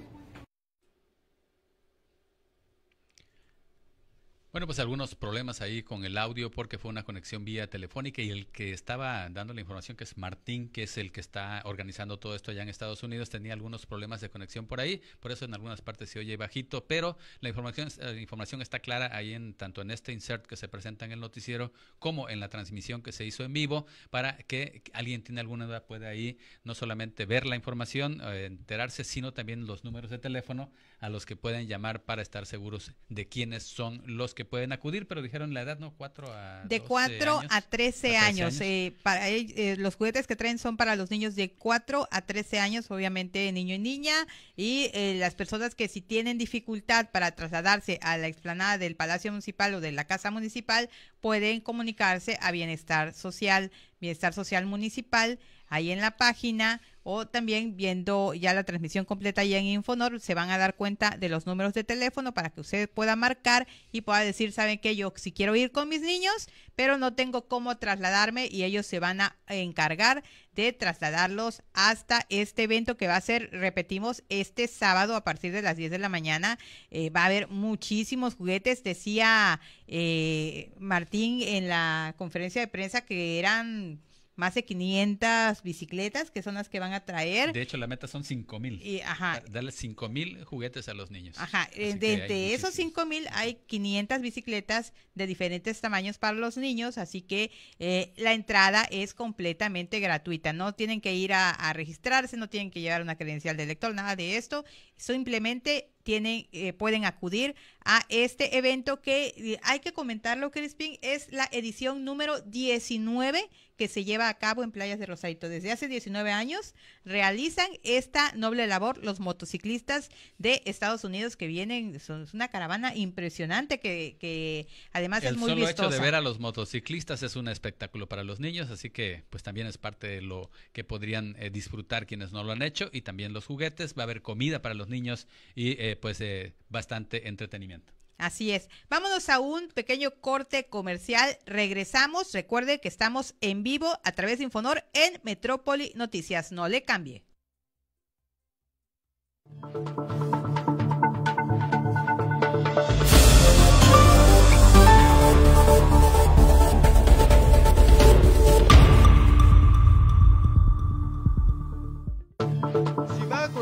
Bueno, pues algunos problemas ahí con el audio porque fue una conexión vía telefónica y el que estaba dando la información, que es Martín, que es el que está organizando todo esto allá en Estados Unidos, tenía algunos problemas de conexión por ahí, por eso en algunas partes se oye bajito, pero la información, la eh, información está clara ahí en tanto en este insert que se presenta en el noticiero como en la transmisión que se hizo en vivo para que alguien tiene alguna duda pueda ahí no solamente ver la información, eh, enterarse, sino también los números de teléfono a los que pueden llamar para estar seguros de quiénes son los que pueden acudir, pero dijeron la edad, ¿no? 4 a De 4 a 13 años. Eh,
para, eh, los juguetes que traen son para los niños de 4 a 13 años, obviamente niño y niña, y eh, las personas que si tienen dificultad para trasladarse a la explanada del Palacio Municipal o de la Casa Municipal, pueden comunicarse a Bienestar Social, Bienestar Social Municipal, ahí en la página o también viendo ya la transmisión completa ya en Infonor, se van a dar cuenta de los números de teléfono para que usted pueda marcar y pueda decir, ¿saben qué? Yo sí quiero ir con mis niños, pero no tengo cómo trasladarme y ellos se van a encargar de trasladarlos hasta este evento que va a ser, repetimos, este sábado a partir de las 10 de la mañana. Eh, va a haber muchísimos juguetes. Decía eh, Martín en la conferencia de prensa que eran más de 500 bicicletas que son las que van a traer.
De hecho, la meta son 5 mil. Ajá. Ah, Darle 5 mil juguetes a los niños. Ajá.
Eh, de esos 5 mil hay 500 bicicletas de diferentes tamaños para los niños, así que eh, la entrada es completamente gratuita. No tienen que ir a, registrarse, no tienen que llevar una credencial de elector, nada de esto. Simplemente tienen, eh, pueden acudir a este evento que hay que comentarlo, Crispin, es la edición número 19 que se lleva a cabo en Playas de Rosarito. Desde hace 19 años realizan esta noble labor los motociclistas de Estados Unidos que vienen, son, es una caravana impresionante que, que además es muy solo hecho de ver
a los motociclistas es un espectáculo para los niños, así que pues también es parte de lo que podrían eh, disfrutar quienes no lo han hecho y también los juguetes, va a haber comida para los niños y eh, pues eh, bastante entretenimiento.
Así es. Vámonos a un pequeño corte comercial. Regresamos. Recuerde que estamos en vivo a través de Infonor en Metrópoli Noticias. No le cambie.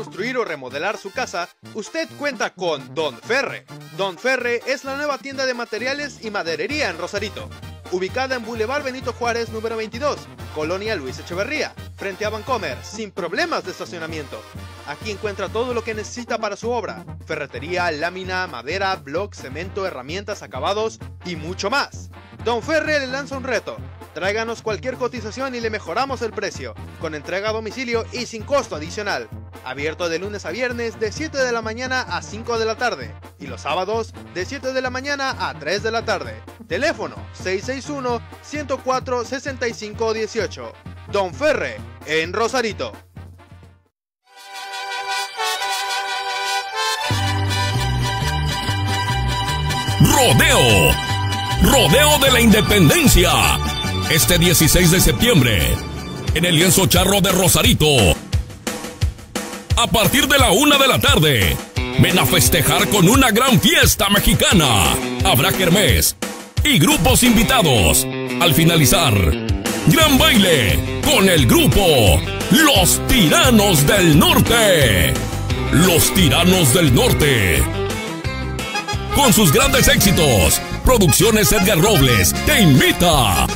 construir o remodelar su casa, usted cuenta con Don Ferre. Don Ferre es la nueva tienda de materiales y maderería en Rosarito, ubicada en Boulevard Benito Juárez número 22, Colonia Luis Echeverría, frente a Vancomer, sin problemas de estacionamiento. Aquí encuentra todo lo que necesita para su obra, ferretería, lámina, madera, bloc, cemento, herramientas, acabados y mucho más. Don Ferre le lanza un reto, Tráiganos cualquier cotización y le mejoramos el precio, con entrega a domicilio y sin costo adicional. Abierto de lunes a viernes de 7 de la mañana a 5 de la tarde y los sábados de 7 de la mañana a 3 de la tarde. Teléfono 661-104-6518. Don Ferre, en Rosarito.
Rodeo. Rodeo de la Independencia este 16 de septiembre en el lienzo charro de Rosarito. A partir de la una de la tarde, ven a festejar con una gran fiesta mexicana. Habrá kermés y grupos invitados. Al finalizar, gran baile con el grupo Los Tiranos del Norte. Los Tiranos del Norte. Con sus grandes éxitos, Producciones Edgar Robles te invita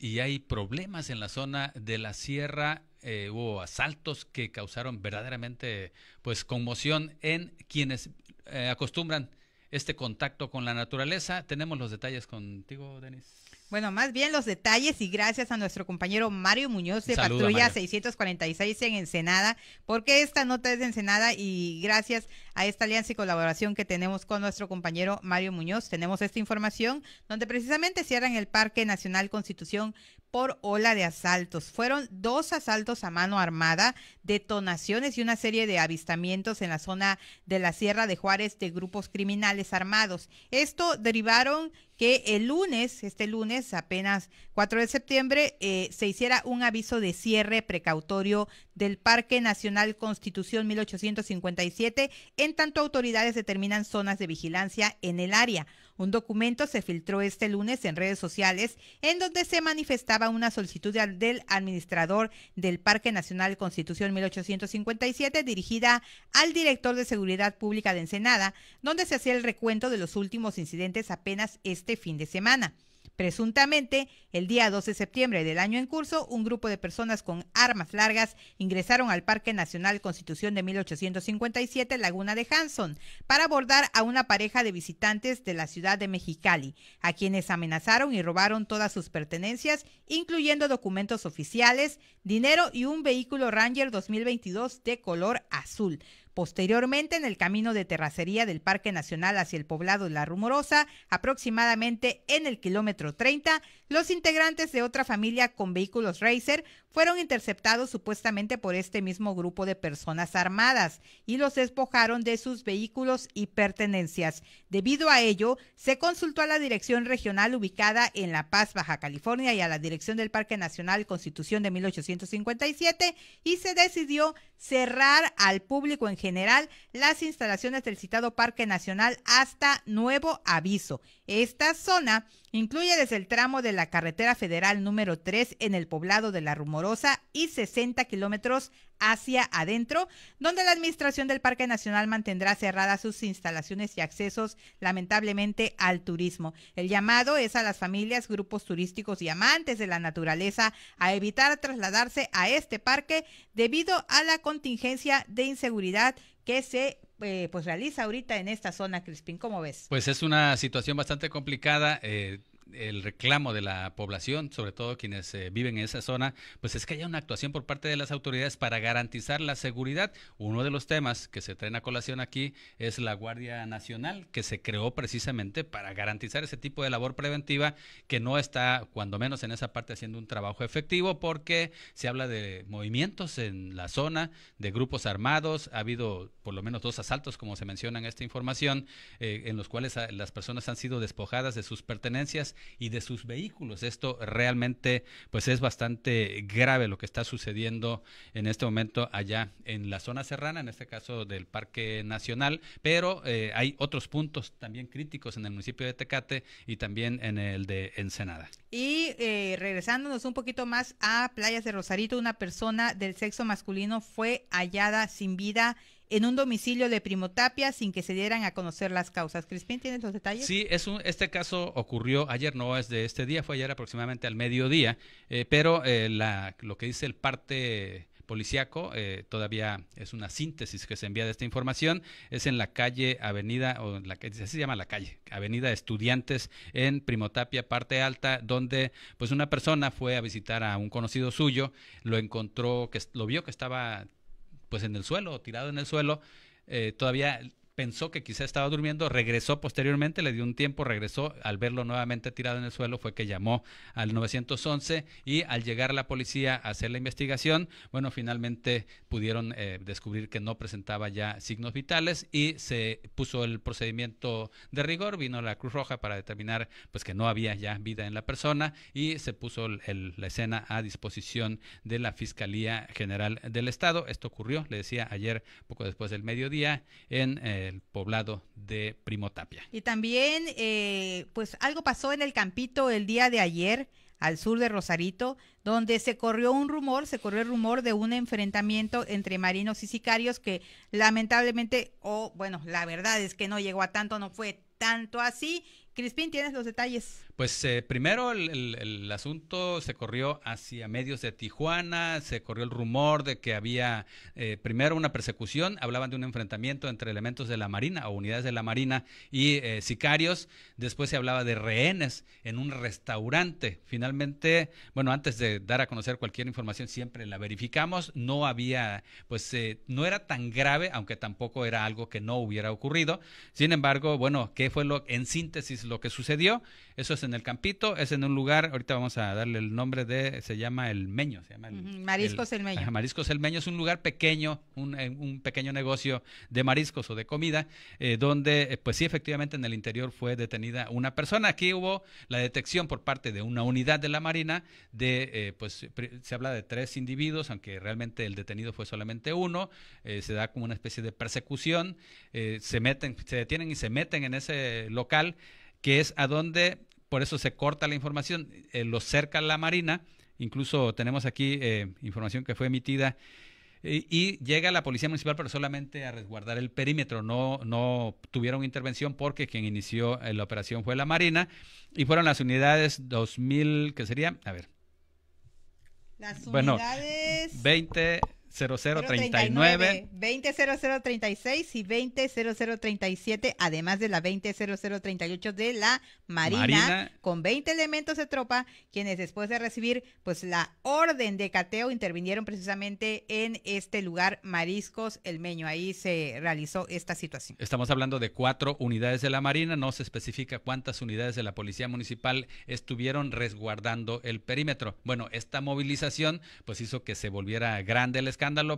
y hay problemas en la zona de la sierra. Eh, hubo asaltos que causaron verdaderamente pues conmoción en quienes eh, acostumbran este contacto con la naturaleza. Tenemos los detalles contigo, Denis.
Bueno, más bien los detalles y gracias a nuestro compañero Mario Muñoz de Patrulla 646 en Ensenada, porque esta nota es de Ensenada y gracias a esta alianza y colaboración que tenemos con nuestro compañero Mario Muñoz, tenemos esta información donde precisamente cierran el Parque Nacional Constitución por ola de asaltos. Fueron dos asaltos a mano armada, detonaciones y una serie de avistamientos en la zona de la Sierra de Juárez de grupos criminales armados. Esto derivaron que el lunes, este lunes, apenas 4 de septiembre, eh, se hiciera un aviso de cierre precautorio del Parque Nacional Constitución 1857, en tanto autoridades determinan zonas de vigilancia en el área. Un documento se filtró este lunes en redes sociales en donde se manifestaba una solicitud del administrador del Parque Nacional Constitución 1857 dirigida al director de Seguridad Pública de Ensenada, donde se hacía el recuento de los últimos incidentes apenas este este fin de semana. Presuntamente, el día 12 de septiembre del año en curso, un grupo de personas con armas largas ingresaron al Parque Nacional Constitución de 1857 Laguna de Hanson para abordar a una pareja de visitantes de la ciudad de Mexicali, a quienes amenazaron y robaron todas sus pertenencias, incluyendo documentos oficiales, dinero y un vehículo Ranger 2022 de color azul. Posteriormente, en el camino de terracería del Parque Nacional hacia el poblado La Rumorosa, aproximadamente en el kilómetro 30, los integrantes de otra familia con vehículos Racer fueron interceptados supuestamente por este mismo grupo de personas armadas y los despojaron de sus vehículos y pertenencias. Debido a ello, se consultó a la Dirección Regional ubicada en La Paz, Baja California y a la Dirección del Parque Nacional Constitución de 1857 y se decidió cerrar al público en general las instalaciones del citado Parque Nacional hasta nuevo aviso. Esta zona Incluye desde el tramo de la carretera federal número 3 en el poblado de La Rumorosa y 60 kilómetros hacia adentro, donde la administración del Parque Nacional mantendrá cerradas sus instalaciones y accesos, lamentablemente, al turismo. El llamado es a las familias, grupos turísticos y amantes de la naturaleza a evitar trasladarse a este parque debido a la contingencia de inseguridad que se eh, pues realiza ahorita en esta zona, Crispín. ¿Cómo ves?
Pues es una situación bastante complicada. Eh, el reclamo de la población, sobre todo quienes eh, viven en esa zona, pues es que haya una actuación por parte de las autoridades para garantizar la seguridad. Uno de los temas que se traen a colación aquí es la Guardia Nacional, que se creó precisamente para garantizar ese tipo de labor preventiva que no está, cuando menos en esa parte, haciendo un trabajo efectivo porque se habla de movimientos en la zona, de grupos armados, ha habido por lo menos dos asaltos, como se menciona en esta información, eh, en los cuales ah, las personas han sido despojadas de sus pertenencias y de sus vehículos. Esto realmente pues es bastante grave lo que está sucediendo en este momento allá en la zona serrana, en este caso del Parque Nacional, pero eh, hay otros puntos también críticos en el municipio de Tecate y también en el de Ensenada.
Y eh, regresándonos un poquito más a Playas de Rosarito, una persona del sexo masculino fue hallada sin vida en un domicilio de Primotapia sin que se dieran a conocer las causas. Crispín, ¿tienes los detalles?
Sí, es este caso ocurrió ayer, no es de este día, fue ayer aproximadamente al mediodía, eh, pero eh, la, lo que dice el parte policíaco, eh, todavía es una síntesis que se envía de esta información, es en la calle Avenida, o en la que se llama la calle, Avenida Estudiantes en Primotapia, parte alta, donde pues una persona fue a visitar a un conocido suyo, lo encontró, que lo vio que estaba pues en el suelo, tirado en el suelo, eh, todavía pensó que quizá estaba durmiendo, regresó posteriormente, le dio un tiempo, regresó, al verlo nuevamente tirado en el suelo fue que llamó al 911 y al llegar la policía a hacer la investigación, bueno, finalmente pudieron eh, descubrir que no presentaba ya signos vitales y se puso el procedimiento de rigor, vino la Cruz Roja para determinar pues que no había ya vida en la persona y se puso la escena a disposición de la Fiscalía General del Estado. Esto ocurrió, le decía ayer, poco después del mediodía, en... Eh, del poblado de Primotapia.
Y también, eh, pues algo pasó en el campito el día de ayer al sur de Rosarito, donde se corrió un rumor, se corrió el rumor de un enfrentamiento entre marinos y sicarios que lamentablemente, o bueno, la verdad es que no llegó a tanto, no fue tanto así. Crispín, ¿tienes los detalles?
Pues eh, primero el, asunto se corrió hacia medios de Tijuana, se corrió el rumor de que había eh, primero una persecución, hablaban de un enfrentamiento entre elementos de la Marina o unidades de la Marina y eh, sicarios, después se hablaba de rehenes en un restaurante. Finalmente, bueno, antes de dar a conocer cualquier información siempre la verificamos, no había, pues no era tan grave, aunque tampoco era algo que no hubiera ocurrido. Sin embargo, bueno, ¿qué fue lo, en síntesis lo que sucedió? Eso es en el Campito, es en un lugar, ahorita vamos a darle el nombre de, se llama El Meño. Se llama
el, Mariscos El, Meño.
Mariscos El Meño es un lugar pequeño, un, eh, un pequeño negocio de mariscos o de comida, eh, donde, eh, pues sí, efectivamente en el interior fue detenida una persona. Aquí hubo la detección por parte de una unidad de la Marina de, pues se habla de tres individuos, aunque realmente el detenido fue solamente uno. se da como una especie de persecución, se meten, se detienen y se meten en ese local que es a donde, por eso se corta la información, eh, lo cerca la Marina, incluso tenemos aquí eh, información que fue emitida eh, y llega la policía municipal, pero solamente a resguardar el perímetro. No, no tuvieron intervención porque quien inició la operación fue la Marina y fueron las unidades 2000, que sería, a ver.
Las unidades. Bueno,
20, 0039,
200036 y 200037, además de la 200038 de la Marina, con 20 elementos de tropa, quienes después de recibir pues la orden de cateo intervinieron precisamente en este lugar Mariscos El Meño. Ahí se realizó esta situación.
Estamos hablando de cuatro unidades de la Marina, no se especifica cuántas unidades de la Policía Municipal estuvieron resguardando el perímetro. Bueno, esta movilización pues hizo que se volviera grande el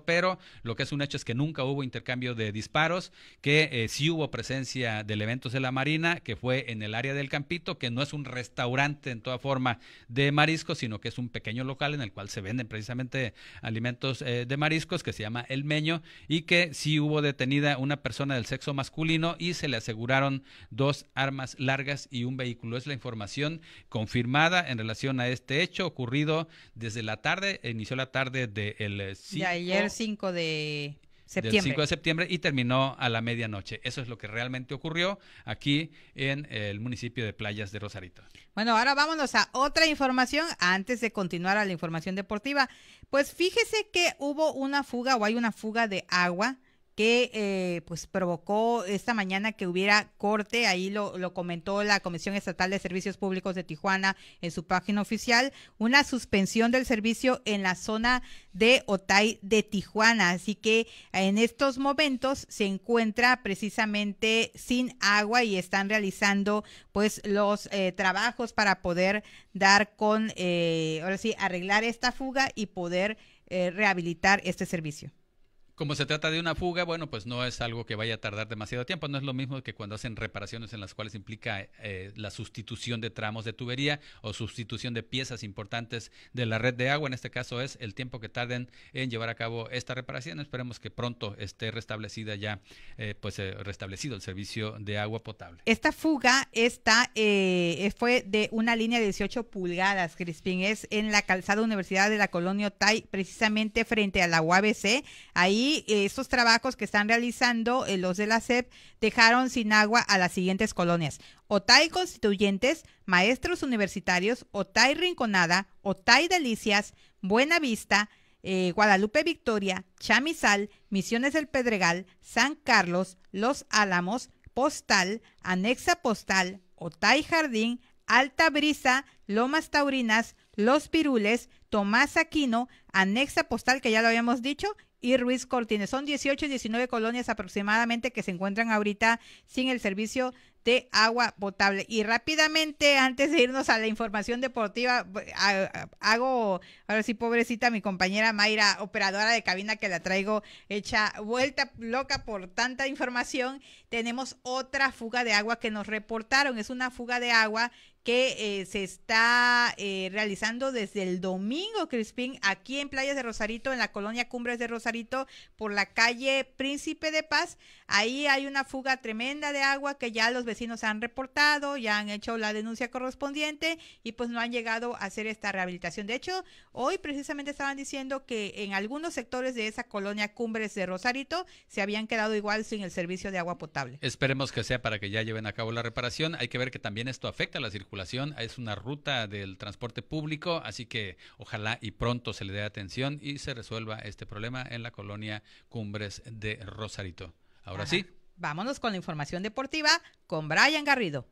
pero lo que es un hecho es que nunca hubo intercambio de disparos, que eh, sí hubo presencia de elementos de la Marina, que fue en el área del Campito, que no es un restaurante en toda forma de mariscos, sino que es un pequeño local en el cual se venden precisamente alimentos eh, de mariscos, que se llama El Meño, y que sí hubo detenida una persona del sexo masculino y se le aseguraron dos armas largas y un vehículo. Es la información confirmada en relación a este hecho ocurrido desde la tarde, inició la tarde del eh,
ayer 5 de septiembre. de
septiembre y terminó a la medianoche. Eso es lo que realmente ocurrió aquí en el municipio de Playas de Rosarito.
Bueno, ahora vámonos a otra información antes de continuar a la información deportiva. Pues fíjese que hubo una fuga o hay una fuga de agua que eh, pues provocó esta mañana que hubiera corte, ahí lo, lo, comentó la Comisión Estatal de Servicios Públicos de Tijuana en su página oficial, una suspensión del servicio en la zona de Otay de Tijuana. Así que en estos momentos se encuentra precisamente sin agua y están realizando pues los eh, trabajos para poder dar con, eh, ahora sí, arreglar esta fuga y poder rehabilitar este servicio.
Como se trata de una fuga, bueno, pues no es algo que vaya a tardar demasiado tiempo. No es lo mismo que cuando hacen reparaciones en las cuales implica eh, la sustitución de tramos de tubería o sustitución de piezas importantes de la red de agua. En este caso es el tiempo que tarden en llevar a cabo esta reparación. Esperemos que pronto esté restablecida ya, eh, pues eh, restablecido el servicio de agua potable.
Esta fuga está, fue de una línea de 18 pulgadas, Crispín. Es en la calzada Universidad de la Colonia Otay, precisamente frente a la UABC. Ahí y eh, estos trabajos que están realizando eh, los de la SEP dejaron sin agua a las siguientes colonias. Otay Constituyentes, Maestros Universitarios, Otay Rinconada, Otay Delicias, Buena Vista, eh, Guadalupe Victoria, Chamizal, Misiones del Pedregal, San Carlos, Los Álamos, Postal, Anexa Postal, Otay Jardín, Alta Brisa, Lomas Taurinas, Los Pirules, Tomás Aquino, Anexa Postal, que ya lo habíamos dicho, y Ruiz Cortines. Son 18 y 19 colonias aproximadamente que se encuentran ahorita sin el servicio de agua potable. Y rápidamente, antes de irnos a la información deportiva, hago, ahora sí, pobrecita, mi compañera Mayra, operadora de cabina que la traigo hecha vuelta loca por tanta información, tenemos otra fuga de agua que nos reportaron. Es una fuga de agua que eh, se está eh, realizando desde el domingo, Crispín, aquí en Playas de Rosarito, en la colonia Cumbres de Rosarito, por la calle Príncipe de Paz. Ahí hay una fuga tremenda de agua que ya los vecinos han reportado, ya han hecho la denuncia correspondiente y pues no han llegado a hacer esta rehabilitación. De hecho, hoy precisamente estaban diciendo que en algunos sectores de esa colonia Cumbres de Rosarito se habían quedado igual sin el servicio de agua potable.
Esperemos que sea para que ya lleven a cabo la reparación. Hay que ver que también esto afecta a la circunstancia es una ruta del transporte público, así que ojalá y pronto se le dé atención y se resuelva este problema en la colonia Cumbres de Rosarito. Ahora sí.
Vámonos con la información deportiva con Brian Garrido.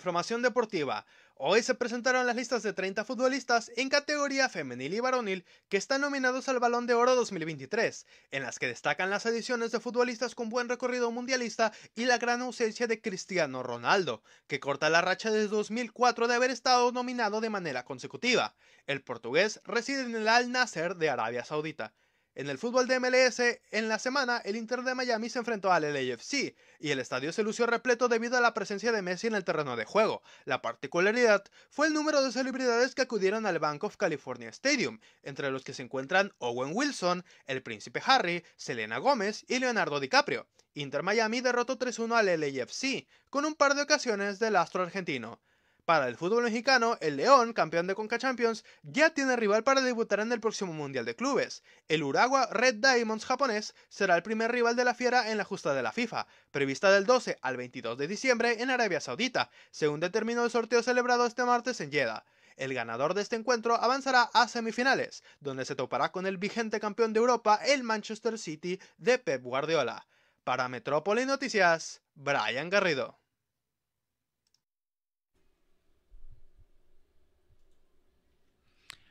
formación deportiva. Hoy se presentaron las listas de 30 futbolistas en categoría femenil y varonil que están nominados al Balón de Oro 2023, en las que destacan las ediciones de futbolistas con buen recorrido mundialista y la gran ausencia de Cristiano Ronaldo, que corta la racha desde 2004 de haber estado nominado de manera consecutiva. El portugués reside en el Al Nasser de Arabia Saudita. En el fútbol de MLS, en la semana, el Inter de Miami se enfrentó al LAFC y el estadio se lució repleto debido a la presencia de Messi en el terreno de juego. La particularidad fue el número de celebridades que acudieron al Bank of California Stadium, entre los que se encuentran Owen Wilson, el príncipe Harry, Selena Gómez y Leonardo DiCaprio. Inter Miami derrotó 3-1 al LAFC, con un par de ocasiones del astro argentino. Para el fútbol mexicano, el León, campeón de Conca Champions, ya tiene rival para debutar en el próximo Mundial de Clubes. El Uragua Red Diamonds japonés será el primer rival de la Fiera en la justa de la FIFA, prevista del 12 al 22 de diciembre en Arabia Saudita, según determinó el sorteo celebrado este martes en Jeddah. El ganador de este encuentro avanzará a semifinales, donde se topará con el vigente campeón de Europa, el Manchester City de Pep Guardiola. Para Metrópoli Noticias, Brian Garrido.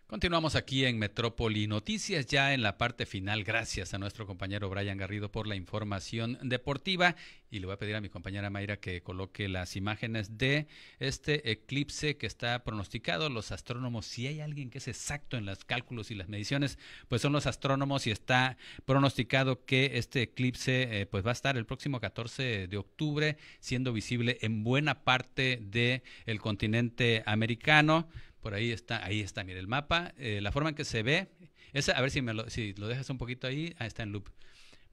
Continuamos aquí en Metrópoli Noticias, ya en la parte final. Gracias a nuestro compañero Brian Garrido por la información deportiva. Y le voy a pedir a mi compañera Mayra que coloque las imágenes de este eclipse que está pronosticado. Los astrónomos, si hay alguien que es exacto en los cálculos y las mediciones, pues son los astrónomos y está pronosticado que este eclipse eh, pues va a estar el próximo 14 de octubre, siendo visible en buena parte del el continente americano por ahí está, ahí está, mire el mapa, eh, la forma en que se ve, esa, a ver si, me lo, si lo dejas un poquito ahí, ah, está en loop.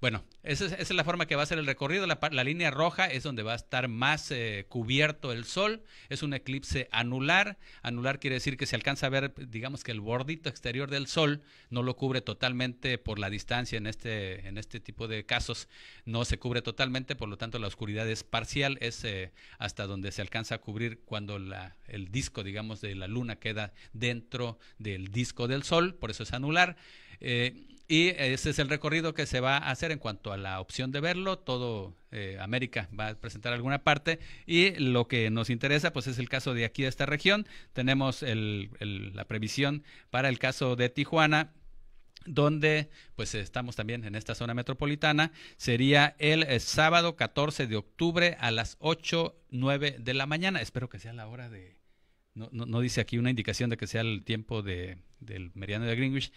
Bueno, esa es, la forma que va a ser el recorrido. La, la línea roja es donde va a estar más eh, cubierto el sol. Es un eclipse anular. Anular quiere decir que se alcanza a ver, digamos que el bordito exterior del sol no lo cubre totalmente por la distancia. En este, en este tipo de casos no se cubre totalmente, por lo tanto la oscuridad es parcial. Es eh, hasta donde se alcanza a cubrir cuando el disco, digamos, de la luna queda dentro del disco del sol. Por eso es anular. Eh, y ese es el recorrido que se va a hacer en cuanto a la opción de verlo. Todo eh, América va a presentar alguna parte. Y lo que nos interesa, pues es el caso de aquí, de esta región. Tenemos la previsión para el caso de Tijuana donde pues estamos también en esta zona metropolitana, sería el eh, sábado 14 de octubre a las 8, 9 de la mañana. Espero que sea la hora de... No, dice aquí una indicación de que sea el tiempo del meridiano de Greenwich,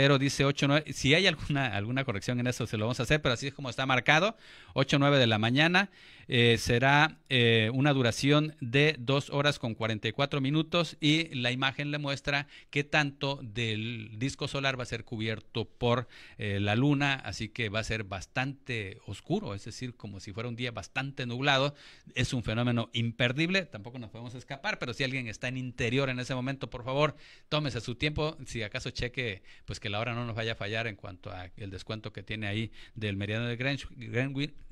pero dice 8, 9, si hay alguna, alguna corrección en eso se lo vamos a hacer, pero así es como está marcado, 8, 9 de la mañana, eh, será eh, una duración de 2 horas con 44 minutos y la imagen le muestra qué tanto del disco solar va a ser cubierto por eh, la luna, así que va a ser bastante oscuro, es decir, como si fuera un día bastante nublado, es un fenómeno imperdible, tampoco nos podemos escapar, pero si alguien está en interior en ese momento, por favor, tómese su tiempo, si acaso cheque, pues que la hora no nos vaya a fallar en cuanto a el descuento que tiene ahí del meridiano de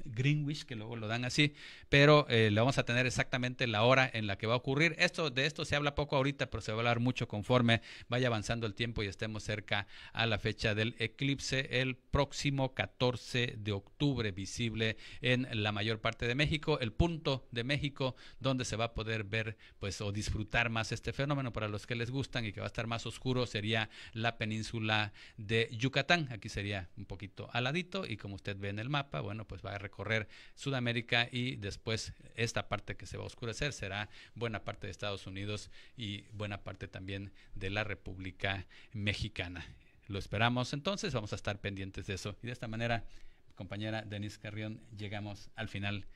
Greenwich, que luego lo dan así, pero eh, le vamos a tener exactamente la hora en la que va a ocurrir. Esto de esto se habla poco ahorita, pero se va a hablar mucho conforme vaya avanzando el tiempo y estemos cerca a la fecha del eclipse el próximo 14 de octubre visible en la mayor parte de México, el punto de México donde se va a poder ver pues o disfrutar más este fenómeno para los que les gustan y que va a estar más oscuro sería la península de Yucatán. Aquí sería un poquito aladito y como usted ve en el mapa, bueno, pues va a recorrer Sudamérica y después esta parte que se va a oscurecer será buena parte de Estados Unidos y buena parte también de la República Mexicana. Lo esperamos entonces, vamos a estar pendientes de eso. Y de esta manera, compañera Denise Carrión, llegamos al final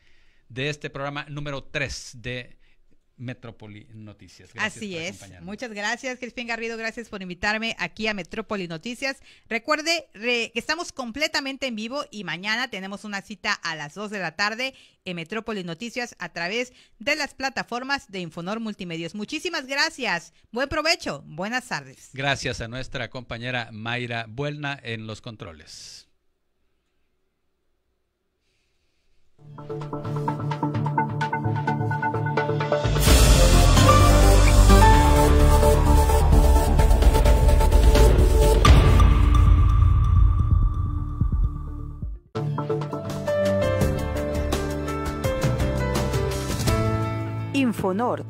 de este programa número 3 de Metrópoli Noticias. Así es.
Muchas gracias, Crispín Garrido. Gracias por invitarme aquí a Metrópoli Noticias. Recuerde que estamos completamente en vivo y mañana tenemos una cita a las 2 de la tarde en Metrópoli Noticias a través de las plataformas de Infonor Multimedios. Muchísimas gracias. Buen provecho. Buenas tardes.
Gracias a nuestra compañera Mayra Buelna en los controles.
Info
Infonor.